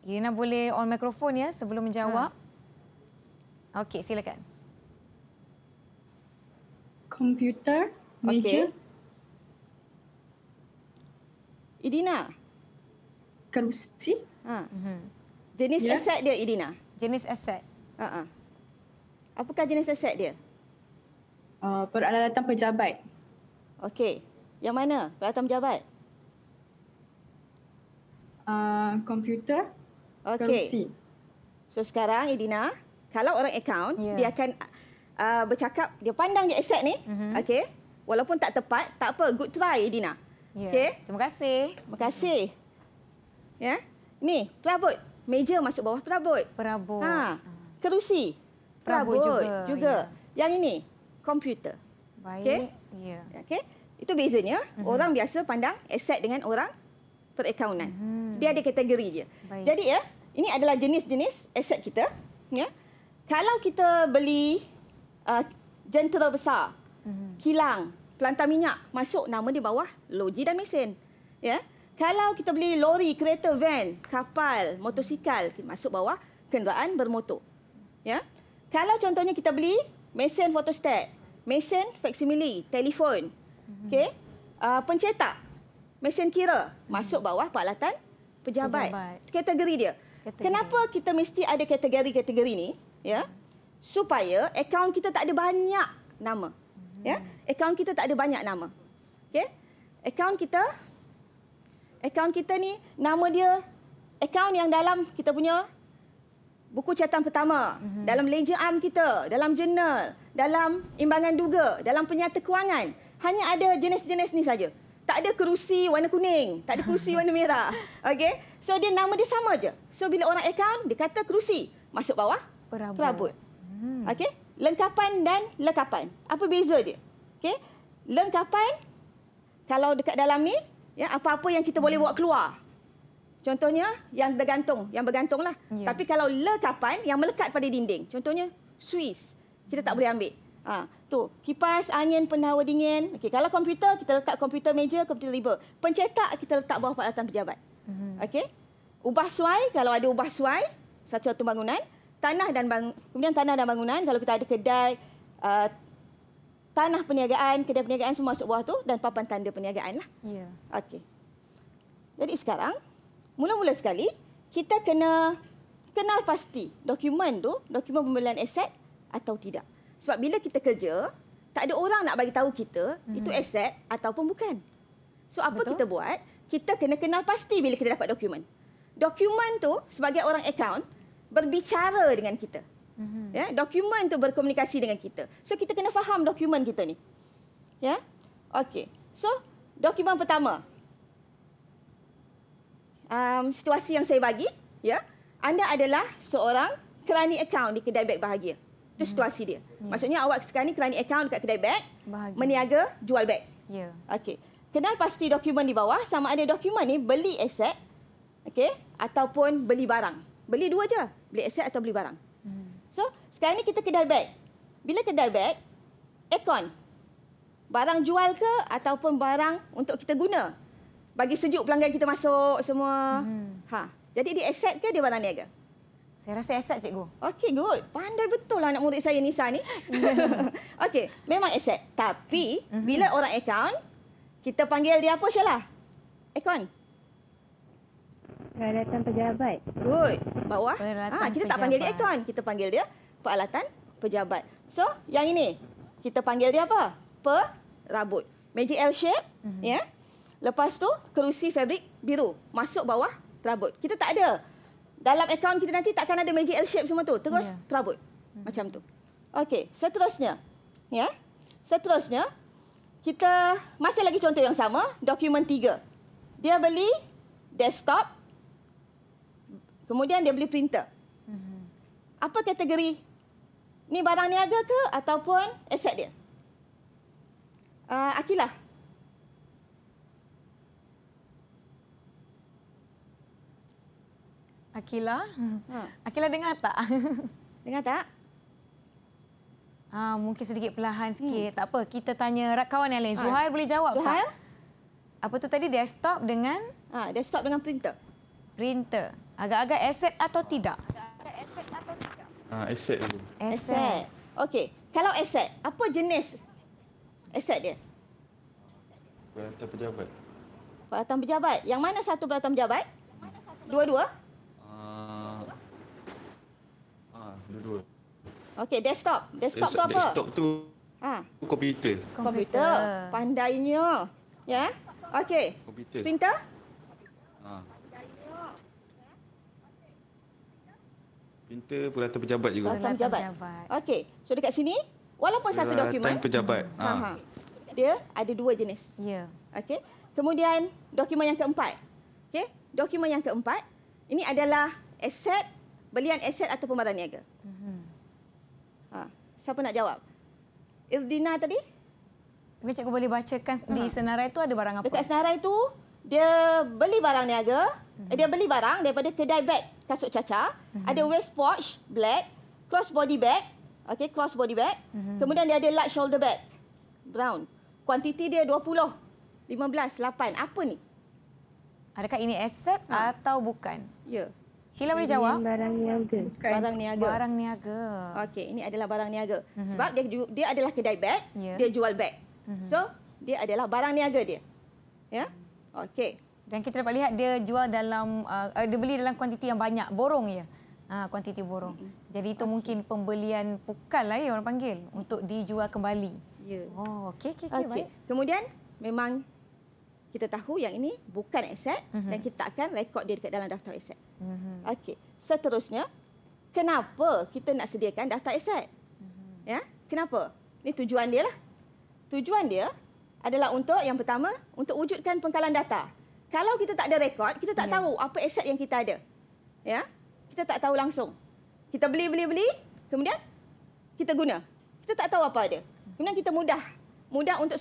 Speaker 3: Irina boleh on mikrofon ya sebelum menjawab. Ha. Okey, silakan.
Speaker 5: Komputer, meja. Okay.
Speaker 4: Irina. Kerusi. Ha. Mm-hmm. Jenis yeah. aset dia, Idina. Jenis aset. Ha-ha. Apakah jenis aset dia? Uh, peralatan pejabat. Okey. Yang mana? Peralatan pejabat? Uh, ah, komputer. Okey. So sekarang Edina. kalau orang account yeah. dia akan uh, bercakap, dia pandang je aset ni. Mm-hmm. Okey. Walaupun tak tepat, tak apa. Good try Edina. Yeah. Okey. Terima kasih. Terima kasih. Ya. Yeah. Ni, perabot. Meja masuk bawah perabot. Perabot. Ha. Kerusi. Perabot, perabot juga. juga. Yeah. Yang ini komputer. Baik. Okay. Yeah. Okey. Ya. Itu bezanya. Mm-hmm. Orang biasa pandang aset dengan orang perakaunan. Mm-hmm. Dia ada kategori dia. Baik. Jadi ya, ini adalah jenis-jenis aset kita, ya. Kalau kita beli uh, jentera besar, mm-hmm. kilang, pelantar minyak masuk nama di bawah loji dan mesin. Ya. Kalau kita beli lori, kereta, van, kapal, motosikal masuk bawah kenderaan bermotor. Ya. Kalau contohnya kita beli mesin fotostat, mesin faksimili, telefon, Mm-hmm. Okay, Uh, pencetak. Mesin kira. Masuk mm-hmm. bawah peralatan pejabat. pejabat. Kategori dia. Kategori. Kenapa kita mesti ada kategori-kategori ni? Ya. Supaya akaun kita tak ada banyak nama. Mm-hmm. Ya. Akaun kita tak ada banyak nama. Okey. Akaun kita akaun kita ni nama dia akaun yang dalam kita punya buku catatan pertama, dalam ledger am kita, dalam jurnal, dalam imbangan duga, dalam penyata kewangan hanya ada jenis-jenis ni saja. Tak ada kerusi warna kuning, tak ada kerusi warna merah. Okey. So dia nama dia sama aja. So bila orang account dia kata kerusi masuk bawah perabot. perabot. Hmm. Okey. Lengkapan dan lekapan. Apa beza dia? Okey. Lengkapan kalau dekat dalam ni ya apa-apa yang kita hmm. boleh buat keluar. Contohnya yang bergantung, yang bergantunglah. Yeah. Tapi kalau lekapan yang melekat pada dinding, contohnya Swiss, kita tak boleh ambil. Ha, tu kipas angin penawar dingin. Okay, kalau komputer kita letak komputer meja, komputer riba. Pencetak kita letak bawah peralatan pejabat. Mhm. Okay? Ubah suai kalau ada ubah suai satu satu bangunan, tanah dan bang kemudian tanah dan bangunan kalau kita ada kedai uh, tanah perniagaan, kedai perniagaan semua masuk bawah tu dan papan tanda perniagaan lah. Ya. Yeah. Okey. Jadi sekarang mula-mula sekali kita kena kenal pasti dokumen tu, dokumen pembelian aset atau tidak. Sebab bila kita kerja, tak ada orang nak bagi tahu kita hmm. itu aset ataupun bukan. So apa Betul. kita buat? Kita kena kenal pasti bila kita dapat dokumen. Dokumen tu sebagai orang account berbicara dengan kita. hmm Ya, dokumen tu berkomunikasi dengan kita. So kita kena faham dokumen kita ni. Ya? Okey. So dokumen pertama. Um, situasi yang saya bagi, ya. Anda adalah seorang kerani account di kedai Beg Bahagia. Itu hmm. situasi dia. hmm Yeah. Maksudnya awak sekarang ni kerani account dekat kedai beg, meniaga, jual beg. Ya. Yeah. Okey. Kenal pasti dokumen di bawah sama ada dokumen ni beli aset okey ataupun beli barang. Beli dua je, beli aset atau beli barang. Hmm. So, sekarang ni kita kedai beg. Bila kedai beg, account barang jual ke ataupun barang untuk kita guna. Bagi sejuk pelanggan kita masuk semua. Hmm. Ha. Jadi dia aset ke dia barang niaga? Saya rasa accept cikgu. Okey, good. Pandai betul lah anak murid saya Nisa ni. Okey, memang accept. Tapi mm -hmm. bila orang account, kita panggil dia apa Syalah? Ekon. Peralatan pejabat. Good. Bawah. Peralatan ah, kita pejabat. tak panggil dia ekon, kita panggil dia peralatan pejabat. So, yang ini kita panggil dia apa? Perabot. Magic L shape, mm -hmm. ya. Yeah. Lepas tu kerusi fabrik biru masuk bawah perabot. Kita tak ada dalam akaun kita nanti takkan ada magic L shape semua tu. Terus yeah. terabut. Hmm. Macam tu. Okey, seterusnya. Ya. Yeah. Seterusnya kita masih lagi contoh yang sama, dokumen 3. Dia beli desktop kemudian dia beli printer. Hmm. Apa kategori? Ni barang niaga ke ataupun aset dia? Uh, Akilah.
Speaker 3: Akila. Ha. Akila dengar tak? Dengar tak? Ah, mungkin sedikit perlahan hmm. sikit. Hmm. Tak apa, kita tanya rakawan yang lain. Ha. Zuhair ha. boleh jawab Zuhail? tak? Apa tu tadi desktop dengan ha, desktop dengan printer. Printer. Agak-agak aset atau tidak? Aset
Speaker 4: atau tidak? Ha, aset. Aset. Okey. Kalau aset, apa jenis aset dia?
Speaker 2: Peralatan pejabat.
Speaker 4: Peralatan pejabat. Yang mana satu peralatan pejabat? Dua-dua? dua-dua. Okey, desktop. Desktop tu apa? Desktop tu ha. komputer. Komputer. Pandainya. Ya. Yeah? Okey. Komputer. Printer?
Speaker 2: Ha. Printer peralatan pejabat juga. Peralatan
Speaker 4: pejabat. Okey. So dekat sini, walaupun peralatan satu dokumen. Peralatan pejabat. Ha, ha. ha. Dia ada dua jenis. Ya. Yeah. Okey. Kemudian dokumen yang keempat. Okey. Dokumen yang keempat. Ini adalah aset Belian aset atau barang niaga? Mhm. Ha. Siapa nak jawab? Ildina tadi? Tapi cikgu boleh bacakan di senarai itu ada barang apa? Dekat senarai itu, dia beli barang niaga. Mhm. Dia beli barang daripada kedai bag kasut caca. Mhm. Ada waist pouch, black. Cross body bag. Okay, cross body bag. Kemudian dia ada large shoulder bag. Brown. Kuantiti dia 20. 15, 8. Apa ni? Adakah ini aset ha. atau bukan? Ya. Yeah. Sila boleh jawab.
Speaker 2: Barang niaga. Bukan. Barang
Speaker 4: niaga. Barang niaga. Okey, ini adalah barang niaga. Mm-hmm. Sebab dia dia adalah kedai beg, yeah. dia jual beg. Mm-hmm. So, dia adalah barang niaga
Speaker 3: dia. Ya? Yeah? Okey. Dan kita dapat lihat dia jual dalam uh, uh dia beli dalam kuantiti yang banyak, borong ya. Ha, kuantiti borong. Mm-hmm. Jadi itu okay. mungkin pembelian pukal lah ya orang panggil untuk dijual kembali. Ya. Yeah. Oh, okey okey okey. Okay. Kemudian memang
Speaker 4: kita tahu yang ini bukan aset mm-hmm. dan kita akan rekod dia dekat dalam daftar aset. Mm-hmm. Okey. Seterusnya, kenapa kita nak sediakan daftar aset? Mm-hmm. Ya? Kenapa? Ini tujuan dia lah. Tujuan dia adalah untuk yang pertama untuk wujudkan pengkalan data. Kalau kita tak ada rekod, kita tak yeah. tahu apa aset yang kita ada. Ya? Kita tak tahu langsung. Kita beli beli beli, kemudian kita guna. Kita tak tahu apa ada. Kemudian kita mudah mudah untuk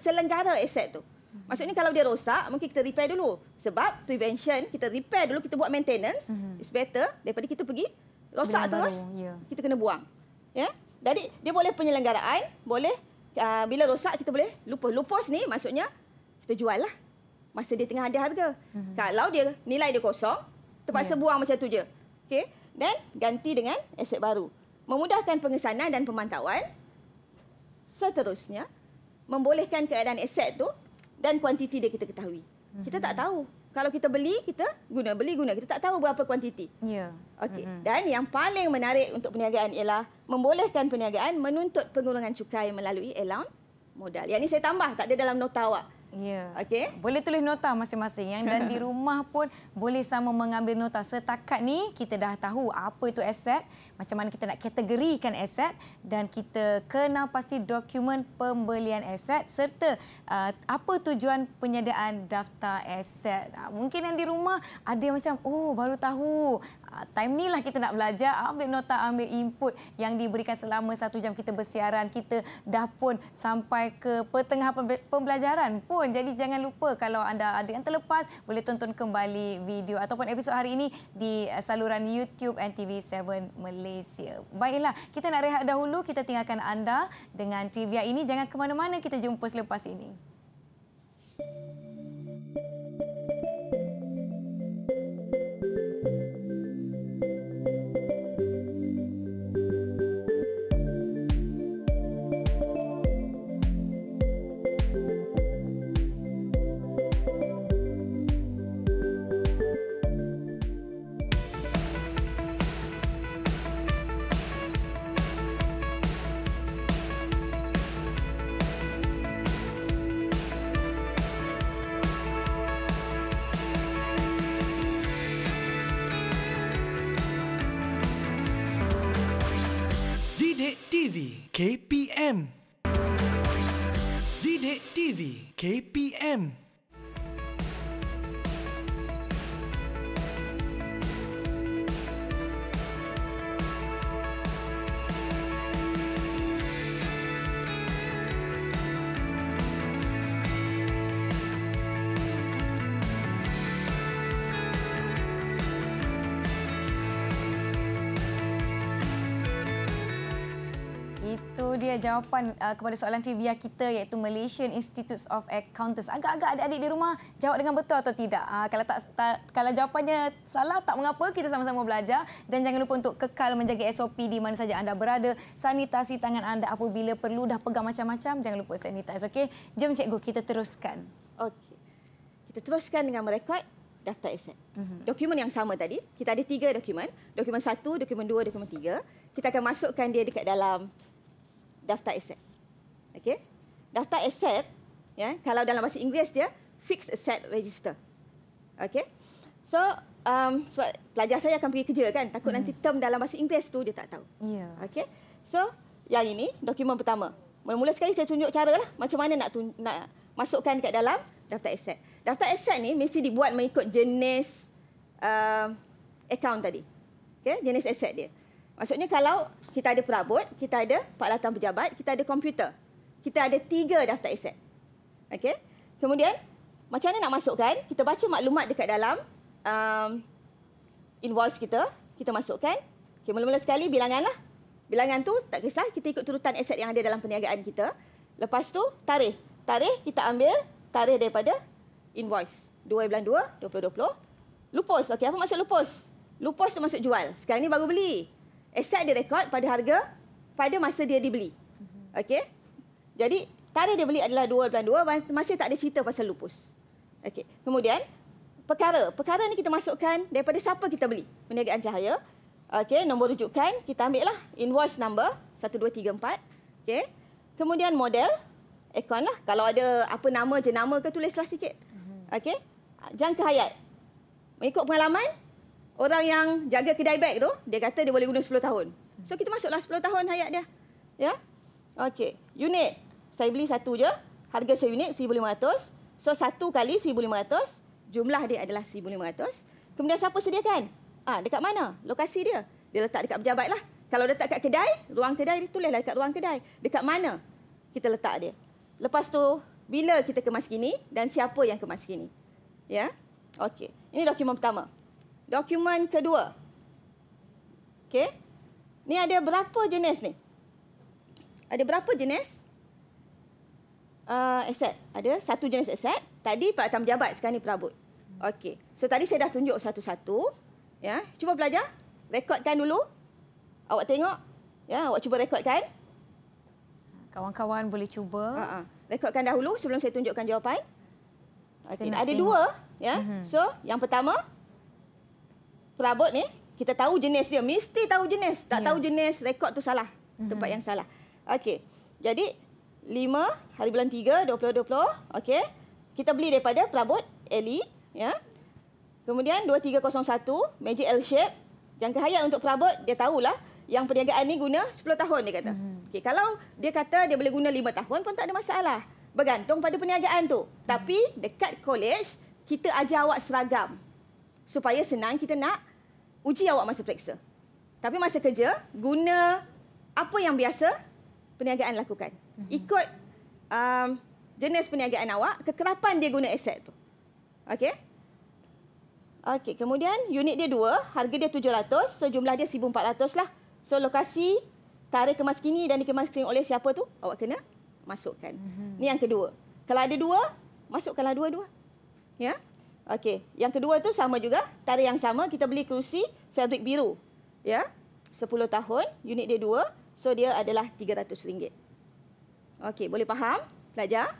Speaker 4: selenggara aset tu. Mm-hmm. Maksudnya kalau dia rosak, mungkin kita repair dulu. Sebab prevention, kita repair dulu, kita buat maintenance. Mm-hmm. It's better daripada kita pergi rosak Benang terus, baru, yeah. kita kena buang. Yeah? Jadi dia boleh penyelenggaraan, boleh uh, bila rosak kita boleh lupus. Lupus ni maksudnya kita jual lah masa dia tengah ada harga. Mm-hmm. Kalau dia nilai dia kosong, terpaksa yeah. buang macam tu je. Okay? Then ganti dengan aset baru. Memudahkan pengesanan dan pemantauan. Seterusnya, membolehkan keadaan aset tu dan kuantiti dia kita ketahui. Kita tak mhm. tahu. Kalau kita beli, kita guna. Beli, guna. Kita tak tahu berapa kuantiti. Ya. Okay. Mhm. Dan yang paling menarik untuk perniagaan ialah membolehkan perniagaan menuntut pengurangan cukai melalui allowance modal. Yang ini saya tambah, tak ada dalam nota awak.
Speaker 3: Ya. Okay. Boleh tulis nota masing-masing. Yang dan di rumah pun boleh sama mengambil nota. Setakat ni kita dah tahu apa itu aset, macam mana kita nak kategorikan aset dan kita kenal pasti dokumen pembelian aset serta uh, apa tujuan penyediaan daftar aset. Uh, ah, mungkin yang di rumah ada yang macam oh baru tahu. Uh, time ni lah kita nak belajar ambil nota ambil input yang diberikan selama satu jam kita bersiaran kita dah pun sampai ke pertengahan pembelajaran pun jadi jangan lupa kalau anda ada yang terlepas boleh tonton kembali video ataupun episod hari ini di uh, saluran YouTube NTV7 Malaysia. Malaysia. Baiklah, kita nak rehat dahulu. Kita tinggalkan anda dengan trivia ini. Jangan ke mana-mana. Kita jumpa selepas ini.
Speaker 1: KPM. Didik TV KPM.
Speaker 3: dia jawapan uh, kepada soalan trivia kita iaitu Malaysian Institute of Accountants. Agak-agak adik-adik di rumah jawab dengan betul atau tidak. Uh, kalau tak, tak kalau jawapannya salah tak mengapa kita sama-sama belajar dan jangan lupa untuk kekal menjaga SOP di mana saja anda berada. Sanitasi tangan anda apabila perlu dah pegang macam-macam jangan lupa sanitize okey. Jom cikgu kita teruskan. Okey. Kita teruskan dengan merekod daftar aset. Mm-hmm. Dokumen yang sama tadi,
Speaker 4: kita ada tiga dokumen. Dokumen satu, dokumen dua, dokumen tiga. Kita akan masukkan dia dekat dalam daftar aset. Okey. Daftar aset ya kalau dalam bahasa Inggeris dia fixed asset register. Okey. So um sebab pelajar saya akan pergi kerja kan takut hmm. nanti term dalam bahasa Inggeris tu dia tak tahu. Ya. Yeah. Okey. So yang ini dokumen pertama. Mula-mula sekali saya tunjuk cara lah macam mana nak tun- nak masukkan dekat dalam daftar aset. Daftar aset ni mesti dibuat mengikut jenis uh, account tadi. Okey, jenis aset dia. Maksudnya kalau kita ada perabot, kita ada peralatan pejabat, kita ada komputer. Kita ada tiga daftar aset. okay? Kemudian, macam mana nak masukkan? Kita baca maklumat dekat dalam um, invoice kita. Kita masukkan. Okey, mula-mula sekali lah, Bilangan tu tak kisah, kita ikut turutan aset yang ada dalam perniagaan kita. Lepas tu, tarikh. Tarikh kita ambil tarikh daripada invoice. 2 bulan 2, 2020. Lupus, okay? Apa maksud lupus? Lupus tu maksud jual. Sekarang ni baru beli. Aset dia rekod pada harga pada masa dia dibeli. Okey. Jadi tarikh dia beli adalah 2.2 masih tak ada cerita pasal lupus. Okey. Kemudian perkara, perkara ni kita masukkan daripada siapa kita beli? Perniagaan cahaya. Okey, nombor rujukan kita ambil lah invoice number 1234. Okey. Kemudian model aircon lah. Kalau ada apa nama je nama ke tulislah sikit. Okey. Jangka hayat. Mengikut pengalaman, orang yang jaga kedai beg tu, dia kata dia boleh guna 10 tahun. So kita masuklah 10 tahun hayat dia. Ya? Okey. Unit. Saya beli satu je. Harga saya unit 1500. So satu kali 1500, jumlah dia adalah 1500. Kemudian siapa sediakan? Ah, ha, dekat mana? Lokasi dia. Dia letak dekat pejabat lah. Kalau dia letak dekat kedai, ruang kedai dia lah dekat ruang kedai. Dekat mana kita letak dia. Lepas tu, bila kita kemas kini dan siapa yang kemas kini. Ya? Okey. Ini dokumen pertama dokumen kedua. Okey. Ni ada berapa jenis ni? Ada berapa jenis? Uh, aset. Ada satu jenis aset. Tadi Pak Tam jabat, sekarang ni perabot. Okey. So tadi saya dah tunjuk satu-satu. Ya. Cuba belajar. Rekodkan dulu. Awak tengok. Ya, awak cuba rekodkan. Kawan-kawan boleh cuba. Uh -uh. Rekodkan dahulu sebelum saya tunjukkan jawapan. Okay. Ada tengok. dua. Ya. Mm -hmm. So yang pertama, perabot ni kita tahu jenis dia mesti tahu jenis tak ya. tahu jenis rekod tu salah mhm. tempat mm-hmm. yang salah okey jadi 5 hari bulan 3 2020 okey kita beli daripada perabot Eli ya kemudian 2301 magic L shape yang hayat untuk perabot dia tahulah yang perniagaan ni guna 10 tahun dia kata mm-hmm. okey kalau dia kata dia boleh guna 5 tahun pun tak ada masalah bergantung pada perniagaan tu mm-hmm. tapi dekat college kita ajar awak seragam supaya senang kita nak uji awak masa periksa. Tapi masa kerja, guna apa yang biasa perniagaan lakukan. Mhm. Ikut um, jenis perniagaan awak, kekerapan dia guna aset tu. Okey? Okey, kemudian unit dia dua, harga dia 700, so jumlah dia 1400 lah. So lokasi tarik kemas kini dan dikemas kini oleh siapa tu? Awak kena masukkan. Mm-hmm. Ni yang kedua. Kalau ada dua, masukkanlah dua-dua. Ya? Yeah? Okey, yang kedua tu sama juga. Tarikh yang sama, kita beli kerusi fabric biru. Ya, 10 tahun, unit dia dua. So, dia adalah RM300. Okey, boleh faham? Pelajar?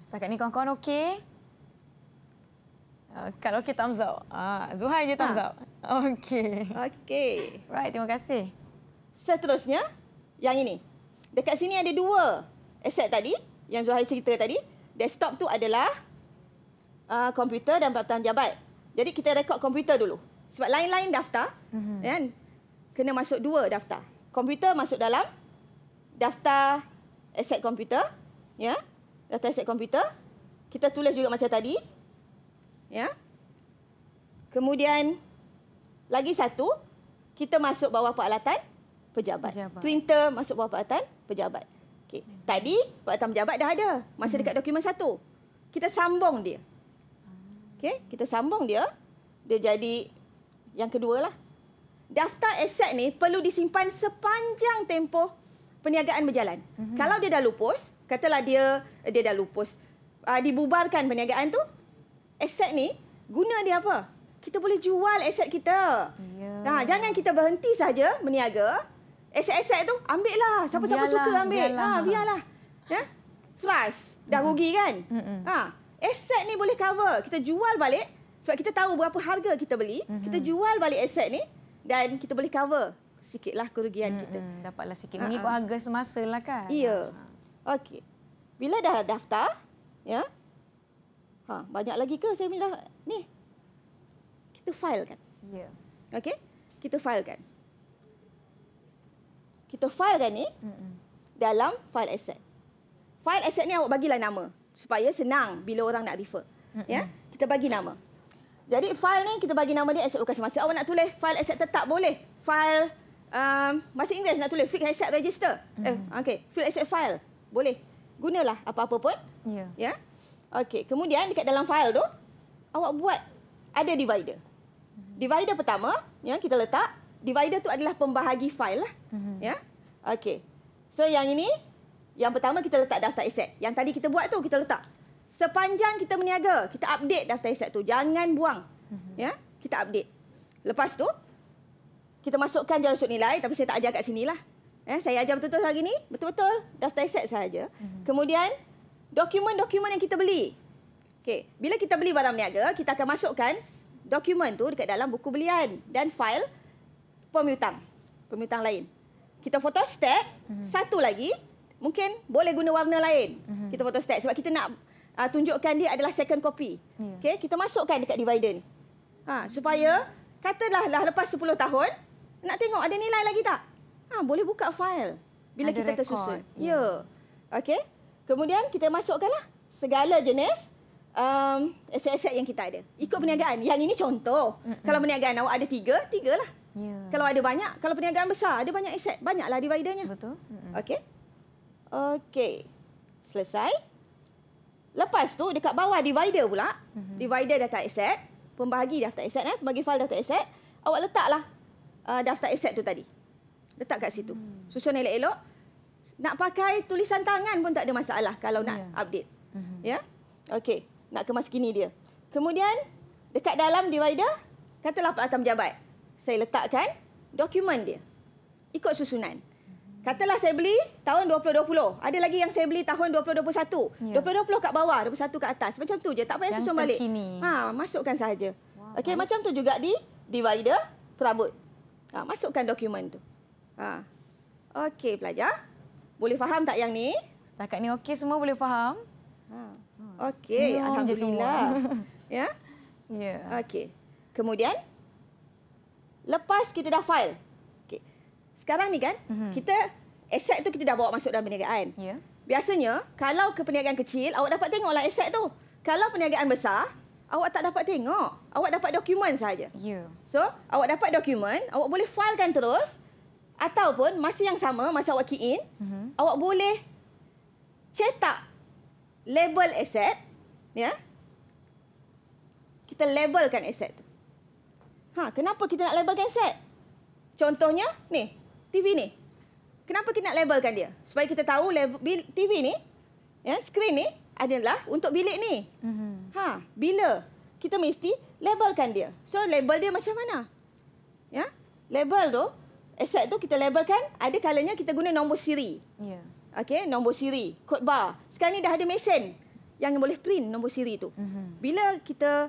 Speaker 4: Setakat ni kawan-kawan okey? Uh, kalau kita thumbs up. Uh, Zuhair je thumbs ha. Okey. Okey. Right, terima kasih. Seterusnya, yang ini. Dekat sini ada dua aset tadi. Yang Zuhair cerita tadi. Desktop tu adalah uh, komputer dan pertanggungjawab jabat. Jadi kita rekod komputer dulu. Sebab lain-lain daftar, mm-hmm. kan? kena masuk dua daftar. Komputer masuk dalam daftar aset komputer, ya? daftar aset komputer. Kita tulis juga macam tadi. Ya? Kemudian lagi satu, kita masuk bawah peralatan pejabat. pejabat. Printer masuk bawah peralatan pejabat. Okay. Tadi peralatan pejabat dah ada. Masih mhm. dekat dokumen satu. Kita sambung dia. Okey, kita sambung dia. Dia jadi yang kedua lah. Daftar aset ni perlu disimpan sepanjang tempoh perniagaan berjalan. Mm -hmm. Kalau dia dah lupus, katalah dia eh, dia dah lupus, uh, dibubarkan perniagaan tu, aset ni guna dia apa? Kita boleh jual aset kita. Yeah. Nah, jangan kita berhenti saja berniaga. Aset-aset tu ambil lah. Siapa-siapa suka ambil. Biarlah. Ha, biarlah. Ya? Flash. Dah mhm. rugi kan? Mm -hmm. Ha aset ni boleh cover. Kita jual balik sebab kita tahu berapa harga kita beli. Mm -hmm. Kita jual balik aset ni dan kita boleh cover sikitlah kerugian mm -hmm. kita. Dapatlah sikit. Mengikut uh -uh.
Speaker 3: harga semasa lah kan.
Speaker 4: Ya. Okey.
Speaker 3: Bila dah daftar, ya.
Speaker 4: Ha, banyak lagi ke saya punya ni. Kita failkan. Ya. Yeah. Okey. Kita file kan? Kita file kan ni mm -hmm. dalam file aset. File aset ni awak bagilah nama supaya senang bila orang nak refer. Mm-hmm. Ya, kita bagi nama. Jadi file ni kita bagi nama dia aset bukan semasa. Awak nak tulis file aset tetap boleh. File um, masih Inggeris nak tulis fixed asset register. Mm. Eh, okay. Fixed asset file. Boleh. Gunalah apa-apa pun. Ya. Yeah. Yeah? Okay. Kemudian dekat dalam file tu, awak buat ada divider. Mm-hmm. Divider pertama yang kita letak, divider tu adalah pembahagi file lah. Mm-hmm. Ya. Yeah? Okay. So yang ini yang pertama kita letak daftar aset. Yang tadi kita buat tu kita letak. Sepanjang kita meniaga, kita update daftar aset tu. Jangan buang. Mhm. Ya, kita update. Lepas tu kita masukkan jalan sudut nilai tapi saya tak ajar kat sinilah. Ya, saya ajar betul-betul hari ni, betul-betul daftar aset saja. Mhm. Kemudian dokumen-dokumen yang kita beli. Okey, bila kita beli barang niaga kita akan masukkan dokumen tu dekat dalam buku belian dan fail pemutang. Pemutang lain. Kita fotostat, mhm. satu lagi mungkin boleh guna warna lain. Mm -hmm. Kita photostat sebab kita nak uh, tunjukkan dia adalah second copy. Yeah. Okey, kita masukkan dekat divider ni. Ha, supaya katalah lah lepas 10 tahun nak tengok ada nilai lagi tak? Ha, boleh buka file bila ada kita record. tersusun. Ya. Yeah. Yeah. Okey. Kemudian kita masukkanlah segala jenis um, aset-aset yang kita ada. Ikut mhm. perniagaan. Yang ini contoh. Mm -mm. Kalau perniagaan awak ada tiga, tiga lah. Yeah. Kalau ada banyak, kalau perniagaan besar, ada banyak aset. Banyaklah dividernya. Betul. Mm -mm. Okey. Okey. Selesai. Lepas tu dekat bawah divider pula. Mm -hmm. Divider dah tak accept. Pembahagi dah tak accept. Eh? Pembahagi file dah tak Awak letaklah uh, daftar accept tu tadi. Letak kat situ. Mm. Susun elok-elok. Nak pakai tulisan tangan pun tak ada masalah kalau nak yeah. update. Mm -hmm. Ya? Yeah? Okey. Nak kemas kini dia. Kemudian dekat dalam divider. Katalah Pak Atam Jabat. Saya letakkan dokumen dia. Ikut susunan. Katalah saya beli tahun 2020. Ada lagi yang saya beli tahun 2021. Ya. 2020 kat bawah, 2021 kat atas. Macam tu je. Tak payah yang susun terkini. balik. Ha, masukkan saja. Wow. Okey, macam tu juga di divider perabot. Ha, masukkan dokumen tu. Ha. Okey, pelajar. Boleh faham tak yang ni? Setakat ni okey semua boleh faham.
Speaker 3: Ha. Hmm,
Speaker 4: okey, alhamdulillah. ya.
Speaker 3: Ya. Yeah. Okey.
Speaker 4: Kemudian lepas kita dah file sekarang ni kan mm -hmm. kita aset tu kita dah bawa masuk dalam perniagaan. Yeah. Biasanya kalau ke perniagaan kecil awak dapat tengoklah aset tu. Kalau perniagaan besar awak tak dapat tengok. Awak dapat dokumen saja. Yeah. So, awak dapat dokumen, awak boleh filekan terus ataupun masih yang sama masa awak key in, mm -hmm. awak boleh cetak label aset ya. Yeah. Kita labelkan aset tu. Ha, kenapa kita nak labelkan aset? Contohnya ni. TV ni? Kenapa kita nak labelkan dia? Supaya kita tahu level TV ni, ya, screen ni adalah untuk bilik ni. Mhm. Ha, bila kita mesti labelkan dia. So label dia macam mana? Ya, label tu, aset tu kita labelkan. Ada kalanya kita guna nombor siri. Yeah. Okay, nombor siri, kod bar. Sekarang ni dah ada mesin yang boleh print nombor siri tu. Mhm. Bila kita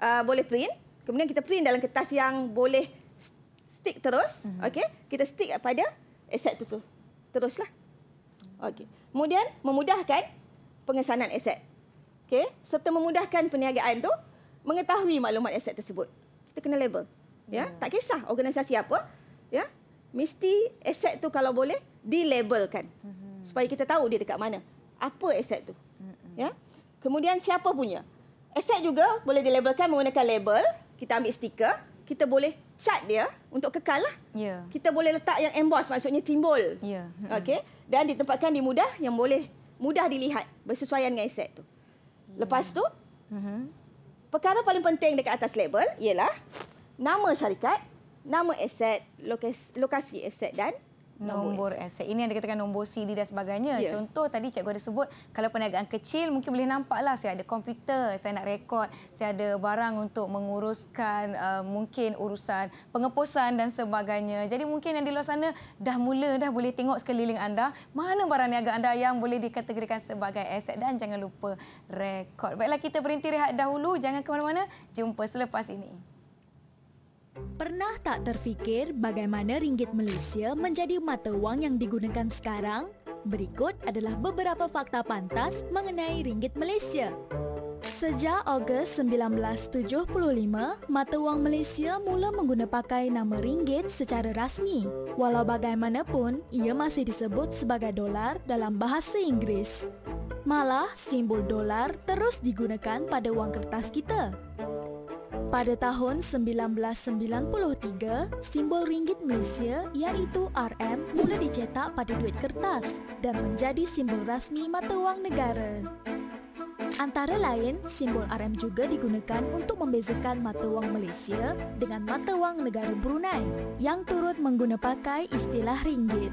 Speaker 4: uh, boleh print, kemudian kita print dalam kertas yang boleh stick terus. Mm-hmm. Okey. Kita stick pada aset tu. Teruslah. Okey. Kemudian memudahkan pengesanan aset. Okey. Serta memudahkan perniagaan tu mengetahui maklumat aset tersebut. Kita kena label. Ya, yeah. Hmm. tak kisah organisasi apa, ya. Mesti aset tu kalau boleh dilabelkan. Mm-hmm. Supaya kita tahu dia dekat mana. Apa aset tu? Mm-hmm. Ya. Kemudian siapa punya? Aset juga boleh dilabelkan menggunakan label, kita ambil stiker, kita boleh cat dia untuk kekal lah. Yeah. Kita boleh letak yang emboss maksudnya timbul. Yeah. Okey. Dan ditempatkan di mudah yang boleh mudah dilihat bersesuaian dengan aset tu. Lepas tu, hmm. perkara paling penting dekat atas label ialah nama syarikat,
Speaker 3: nama aset, lokasi, lokasi aset dan nombor aset. Ini yang dikatakan nombor CD dan sebagainya. Yeah. Contoh tadi cikgu ada sebut kalau perniagaan kecil mungkin boleh nampaklah saya ada komputer, saya nak rekod, saya ada barang untuk menguruskan uh, mungkin urusan pengeposan dan sebagainya. Jadi mungkin yang di luar sana dah mula dah boleh tengok sekeliling anda mana barang niaga anda yang boleh dikategorikan sebagai aset dan jangan lupa rekod. Baiklah kita berhenti rehat dahulu. Jangan ke mana-mana. Jumpa selepas ini.
Speaker 5: Pernah tak terfikir bagaimana ringgit Malaysia menjadi mata wang yang digunakan sekarang? Berikut adalah beberapa fakta pantas mengenai ringgit Malaysia. Sejak Ogos 1975, mata wang Malaysia mula menggunakan pakai nama ringgit secara rasmi. Walau bagaimanapun, ia masih disebut sebagai dolar dalam bahasa Inggeris. Malah, simbol dolar terus digunakan pada wang kertas kita. Pada tahun 1993, simbol ringgit Malaysia iaitu RM mula dicetak pada duit kertas dan menjadi simbol rasmi mata wang negara. Antara lain, simbol RM juga digunakan untuk membezakan mata wang Malaysia dengan mata wang negara Brunei yang turut menggunakan istilah ringgit.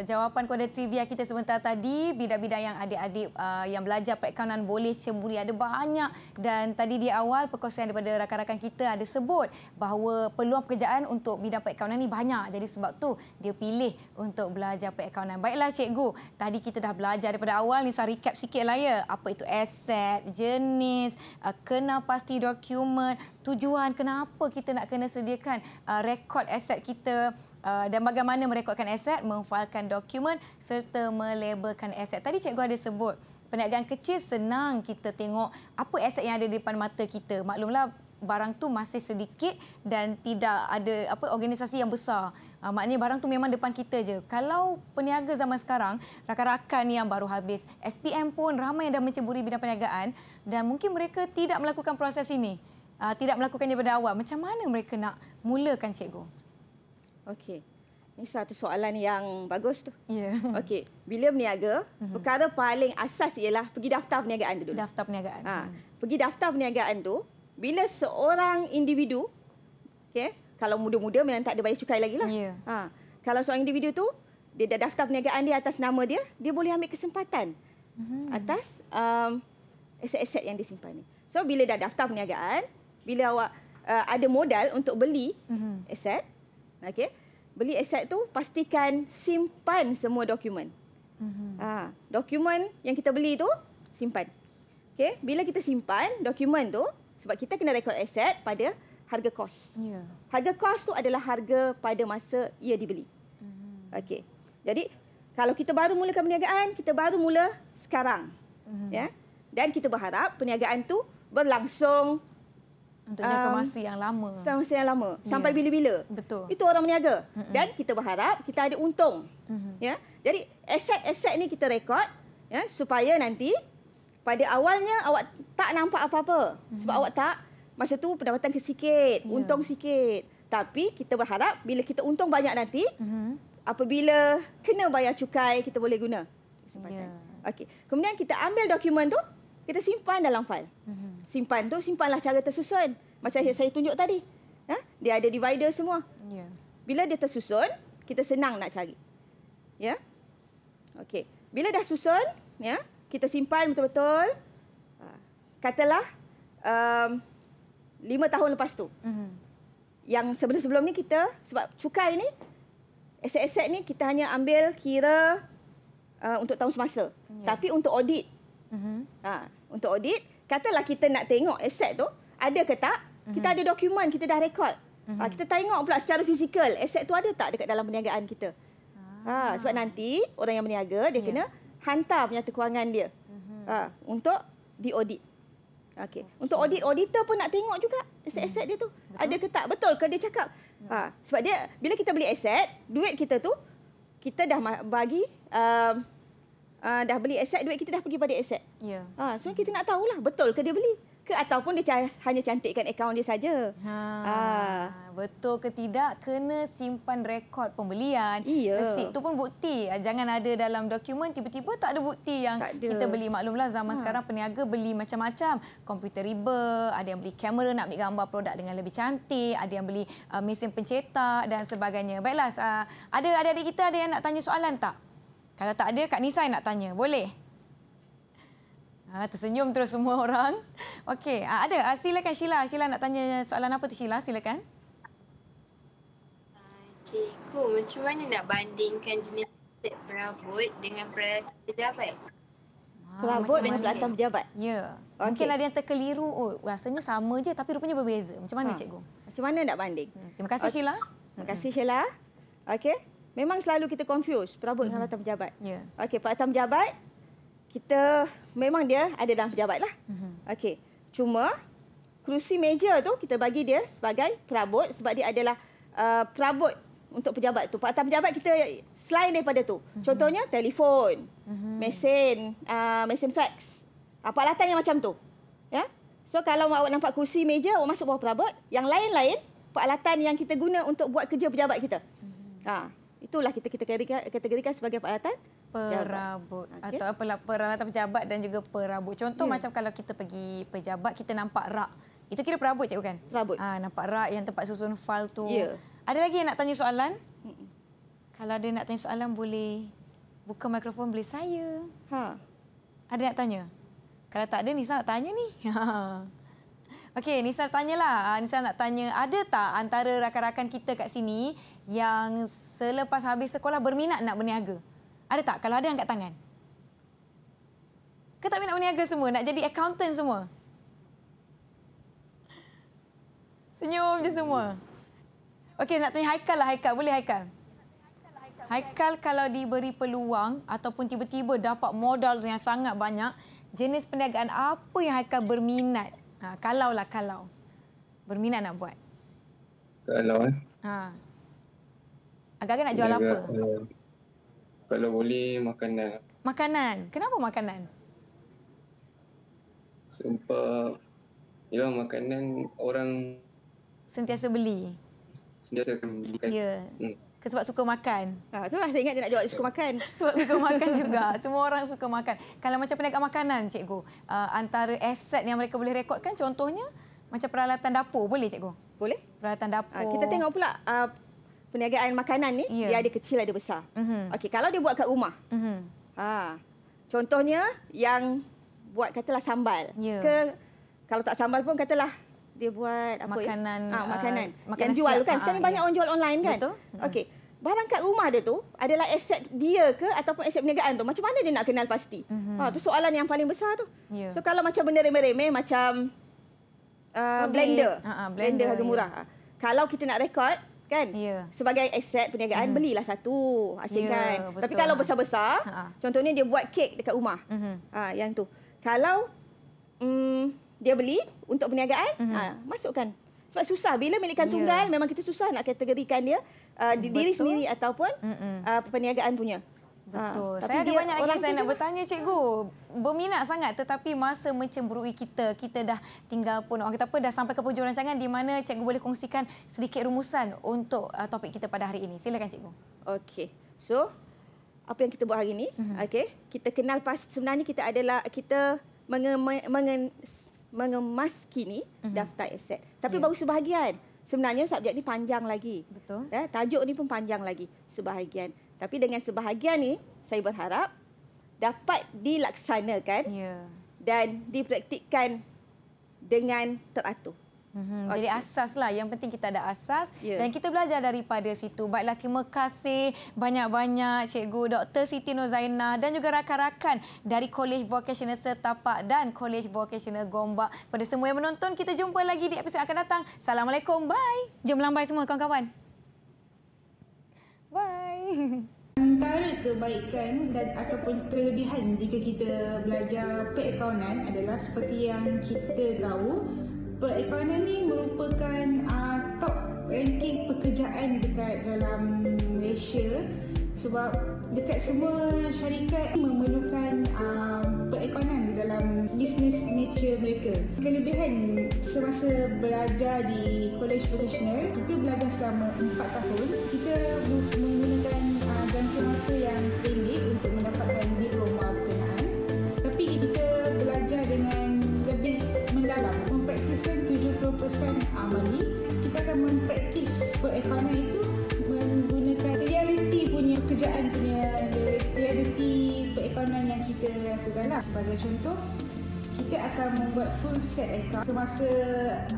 Speaker 3: Eh, jawapan kepada trivia kita sebentar tadi. Bidang-bidang yang adik-adik uh, yang belajar perikanan boleh cemburi. Ada banyak dan tadi di awal perkongsian daripada rakan-rakan kita ada sebut bahawa peluang pekerjaan untuk bidang perikanan ini banyak. Jadi sebab tu dia pilih untuk belajar perikanan. Baiklah cikgu, tadi kita dah belajar daripada awal ni. Saya recap sikit lah ya. Apa itu aset, jenis, uh, kena pasti dokumen, tujuan, kenapa kita nak kena sediakan uh, rekod aset kita. Uh, dan bagaimana merekodkan aset, memfailkan dokumen serta melabelkan aset. Tadi cikgu ada sebut, perniagaan kecil senang kita tengok apa aset yang ada di depan mata kita. Maklumlah barang tu masih sedikit dan tidak ada apa organisasi yang besar. Ha, maknanya barang tu memang depan kita je. Kalau peniaga zaman sekarang, rakan-rakan yang baru habis SPM pun ramai yang dah menceburi bidang perniagaan dan mungkin mereka tidak melakukan proses ini. Ha, tidak melakukannya pada awal. Macam mana mereka nak mulakan cikgu?
Speaker 4: Okey. Ini satu soalan yang bagus tu. Ya. Yeah. Okey. Bila berniaga, mm-hmm. perkara paling asas ialah pergi daftar perniagaan dulu. Daftar perniagaan. Ha. Hmm. Pergi daftar perniagaan tu, bila seorang individu, okay, kalau muda-muda memang tak ada bayar cukai lagi lah. Ya. Yeah. Ha. Kalau seorang individu tu, dia dah daftar perniagaan dia atas nama dia, dia boleh ambil kesempatan mm-hmm. atas um, aset-aset yang disimpan So, bila dah daftar perniagaan, bila awak uh, ada modal untuk beli mm-hmm. aset, Okey. Beli aset tu pastikan simpan semua dokumen. Mm-hmm. Ha, dokumen yang kita beli tu simpan. Okey, bila kita simpan dokumen tu sebab kita kena rekod aset pada harga kos. Yeah. Harga kos tu adalah harga pada masa ia dibeli. Mm-hmm. Okey. Jadi kalau kita baru mulakan perniagaan, kita baru mula sekarang. Mm-hmm. Ya. Dan kita berharap perniagaan tu berlangsung untuk jangka um, masa yang lama. Sampai masa yang lama. Ya. Sampai bila-bila. Betul. Itu orang meniaga. Mm-mm. Dan kita berharap kita ada untung. Mm-hmm. Ya. Jadi aset-aset ni kita rekod ya supaya nanti pada awalnya awak tak nampak apa-apa. Mm-hmm. Sebab awak tak masa tu pendapatan sikit, yeah. untung sikit. Tapi kita berharap bila kita untung banyak nanti, mm-hmm. apabila kena bayar cukai kita boleh guna Yeah. Okey. Kemudian kita ambil dokumen tu kita simpan dalam fail. Mhm. Simpan tu simpanlah cara tersusun. Macam yang saya tunjuk tadi. Ha? Dia ada divider semua. Ya. Bila dia tersusun, kita senang nak cari. Ya. Yeah? Okey. Bila dah susun, ya, kita simpan betul-betul. Ha. Katalah um, lima tahun lepas tu. Mm-hmm. Yang sebelum-sebelum ni kita sebab cukai ni aset-aset ni kita hanya ambil kira uh, untuk tahun semasa. Yeah. Tapi untuk audit Uh-huh. Ha, untuk audit, katalah kita nak tengok aset eh, tu ada ke tak? Uh-huh. Kita mm-hmm. ada dokumen, kita dah rekod. Uh-huh. Ha, mm-hmm. kita tengok pula secara fizikal aset eh, tu ada tak dekat dalam perniagaan kita. Ha, ah. Ha, sebab nanti orang yang berniaga dia yeah. kena hantar penyata kewangan dia. Uh-huh. Ha, untuk di audit. Okay. okay. Untuk audit auditor pun nak tengok juga aset-aset uh-huh. dia tu. Betul. Ada ke tak? Betul ke dia cakap? Ha, sebab dia bila kita beli aset, duit kita tu kita dah bagi uh, uh, dah beli aset, duit kita dah pergi pada aset. Ya. Uh, so hmm. kita nak tahulah betul ke dia beli ke
Speaker 3: ataupun dia hanya cantikkan akaun dia saja. Ha. Uh. Betul ke tidak, kena simpan rekod pembelian. Iya. Resit itu pun bukti. Jangan ada dalam dokumen, tiba-tiba tak ada bukti yang ada. kita beli. Maklumlah zaman ha. sekarang peniaga beli macam-macam. Komputer riba, ada yang beli kamera nak ambil gambar produk dengan lebih cantik. Ada yang beli mesin pencetak dan sebagainya. Baiklah, ada ada adik kita ada yang nak tanya soalan tak? Kalau tak ada, Kak Nisa nak tanya. Boleh? Ha, tersenyum terus semua orang. Okey, ha, ada. Ha, silakan Sheila. Sheila nak tanya soalan apa tu Sheila? Silakan.
Speaker 5: Cikgu, macam mana nak bandingkan jenis set perabot dengan peralatan
Speaker 4: pejabat?
Speaker 3: Perabot dengan peralatan pejabat? Ya. Okay. Mungkin ada yang terkeliru. Oh, rasanya sama je tapi rupanya berbeza. Macam mana, ha. cikgu? Macam mana nak banding? Hmm, terima kasih, okay. Sheila.
Speaker 4: Terima kasih, Sheila. Okey. Memang selalu kita confuse perabot dengan rata pejabat. Ya. Yeah. Okey, rata pejabat kita memang dia ada dalam pejabatlah. Mm-hmm. Okey. Cuma kerusi meja tu kita bagi dia sebagai perabot sebab dia adalah uh, perabot untuk pejabat tu. Pakatan pejabat kita selain daripada tu. Mm-hmm. Contohnya telefon, mm-hmm. mesin, uh, mesin fax. Apa uh, alatan yang macam tu. Ya. Yeah? So kalau awak nampak kerusi meja awak masuk bawah perabot, yang lain-lain peralatan yang kita guna untuk buat kerja
Speaker 3: pejabat kita. Mm-hmm. Ha. Itulah kita kita
Speaker 4: kategorikan sebagai perayatan perabot
Speaker 3: okay. atau apa peralatan pejabat dan juga perabot. Contoh yeah. macam kalau kita pergi pejabat kita nampak rak. Itu kira perabot cik kan? Perabot. Ah nampak rak yang tempat susun fail tu. Yeah. Ada lagi yang nak tanya soalan? mm Kalau ada nak tanya soalan boleh buka mikrofon boleh saya. Ha. Ada nak tanya? Kalau tak ada ni saya nak tanya ni. Ha. Okey, Nisa tanyalah. Ah, Nisa nak tanya, ada tak antara rakan-rakan kita kat sini yang selepas habis sekolah berminat nak berniaga? Ada tak? Kalau ada, angkat tangan. Ke tak minat berniaga semua? Nak jadi accountant semua? Senyum je semua. Okey, nak tanya Haikal lah. Haikal, boleh Haikal? Haikal kalau diberi peluang ataupun tiba-tiba dapat modal yang sangat banyak, jenis perniagaan apa yang Haikal berminat Ha, kalau lah kalau. Berminat nak buat. Kalau eh. Ha. Agak-agak nak jual Agak, apa? Kalau, eh,
Speaker 2: kalau boleh makanan.
Speaker 3: Makanan? Kenapa makanan?
Speaker 2: Sebab ya makanan orang
Speaker 3: sentiasa beli.
Speaker 2: Sentiasa akan beli. Ya.
Speaker 3: Hmm sebab suka makan. Ah, tu lah saya ingat dia nak jawab suka makan. Sebab suka makan juga. Semua orang suka makan. Kalau macam peniagaan makanan, cikgu, uh, antara aset yang mereka boleh rekodkan, contohnya macam peralatan dapur, boleh cikgu? Boleh. Peralatan ah, dapur. Uh, kita tengok
Speaker 4: pula uh, ah, peniagaan makanan ni, yeah. dia ada kecil, ada besar. Mm-hmm. Okey, kalau dia buat kat rumah, mm-hmm. ah, contohnya yang buat katalah sambal. Yeah. Ke, kalau tak sambal pun katalah dia buat apa eh? makanan ah, ah makanan, uh, makanan jual siap. kan ah, sekarang ah, banyak yeah. orang jual online kan betul hmm. okey barang kat rumah dia tu adalah aset dia ke ataupun aset perniagaan tu macam mana dia nak kenal pasti mm-hmm. ha tu soalan yang paling besar tu yeah. so kalau macam benda remeh-remeh macam uh, so, blender. Uh, uh, blender blender harga ya. murah kalau kita nak rekod kan yeah. sebagai aset perniagaan mm belilah satu asyik yeah, kan? tapi kalau besar-besar ha, ha. contohnya dia buat kek dekat rumah mm-hmm. ha yang tu kalau mm dia beli untuk perniagaan, mm-hmm. ha, masukkan. Sebab susah bila milikan ya. tunggal memang kita susah nak kategorikan dia
Speaker 3: uh, diri sendiri ataupun uh, perniagaan punya. Betul. Ha, saya ada banyak lagi saya nak bertanya cikgu. Berminat sangat tetapi masa mencemburui kita. Kita dah tinggal pun orang kita apa dah sampai ke penghujung rancangan di mana cikgu boleh kongsikan sedikit rumusan untuk uh, topik kita pada hari ini. Silakan cikgu. Okey. So apa yang kita buat hari ini? Mm-hmm. Okey.
Speaker 4: Kita kenal pasti sebenarnya kita adalah kita mengen. menge- mengemas kini mm-hmm. daftar aset. Tapi yeah. baru sebahagian. Sebenarnya subjek ini panjang lagi. Betul. Ya, tajuk ni pun panjang lagi. Sebahagian. Tapi dengan sebahagian ini saya berharap dapat dilaksanakan. Yeah. Dan dipraktikkan dengan
Speaker 3: teratur. Mm-hmm. Jadi asas lah. Yang penting kita ada asas yeah. dan kita belajar daripada situ. Baiklah, terima kasih banyak-banyak Cikgu Dr. Siti Nur Zainah dan juga rakan-rakan dari Kolej Vocational Setapak dan Kolej Vocational Gombak. Pada semua yang menonton, kita jumpa lagi di episod akan datang. Assalamualaikum. Bye. Jom lambai semua, kawan-kawan.
Speaker 5: Bye. Antara kebaikan dan ataupun kelebihan jika kita belajar perakaunan adalah seperti yang kita tahu, Perekonomi merupakan uh, top ranking pekerjaan dekat dalam Malaysia sebab dekat semua syarikat memerlukan uh, ah, perekonan di dalam business nature mereka. Kelebihan semasa belajar di College Professional, kita belajar selama 4 tahun. Kita meng- amali kita akan mempraktis perikhwanan itu menggunakan realiti punya kerjaan punya realiti perikhwanan yang kita lakukan lah. sebagai contoh kita akan membuat full set account semasa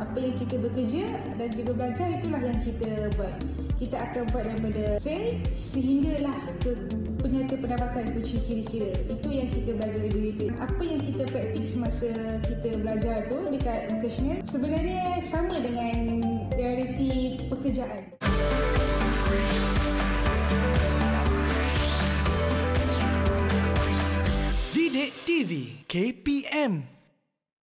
Speaker 5: apa yang kita bekerja dan juga belajar itulah yang kita buat kita akan buat daripada sale sehinggalah ke penyata pendapatan kunci kira-kira itu yang kita belajar dari berita apa yang kita praktik semasa kita belajar tu dekat vocational sebenarnya sama dengan realiti pekerjaan
Speaker 1: Didik TV KPM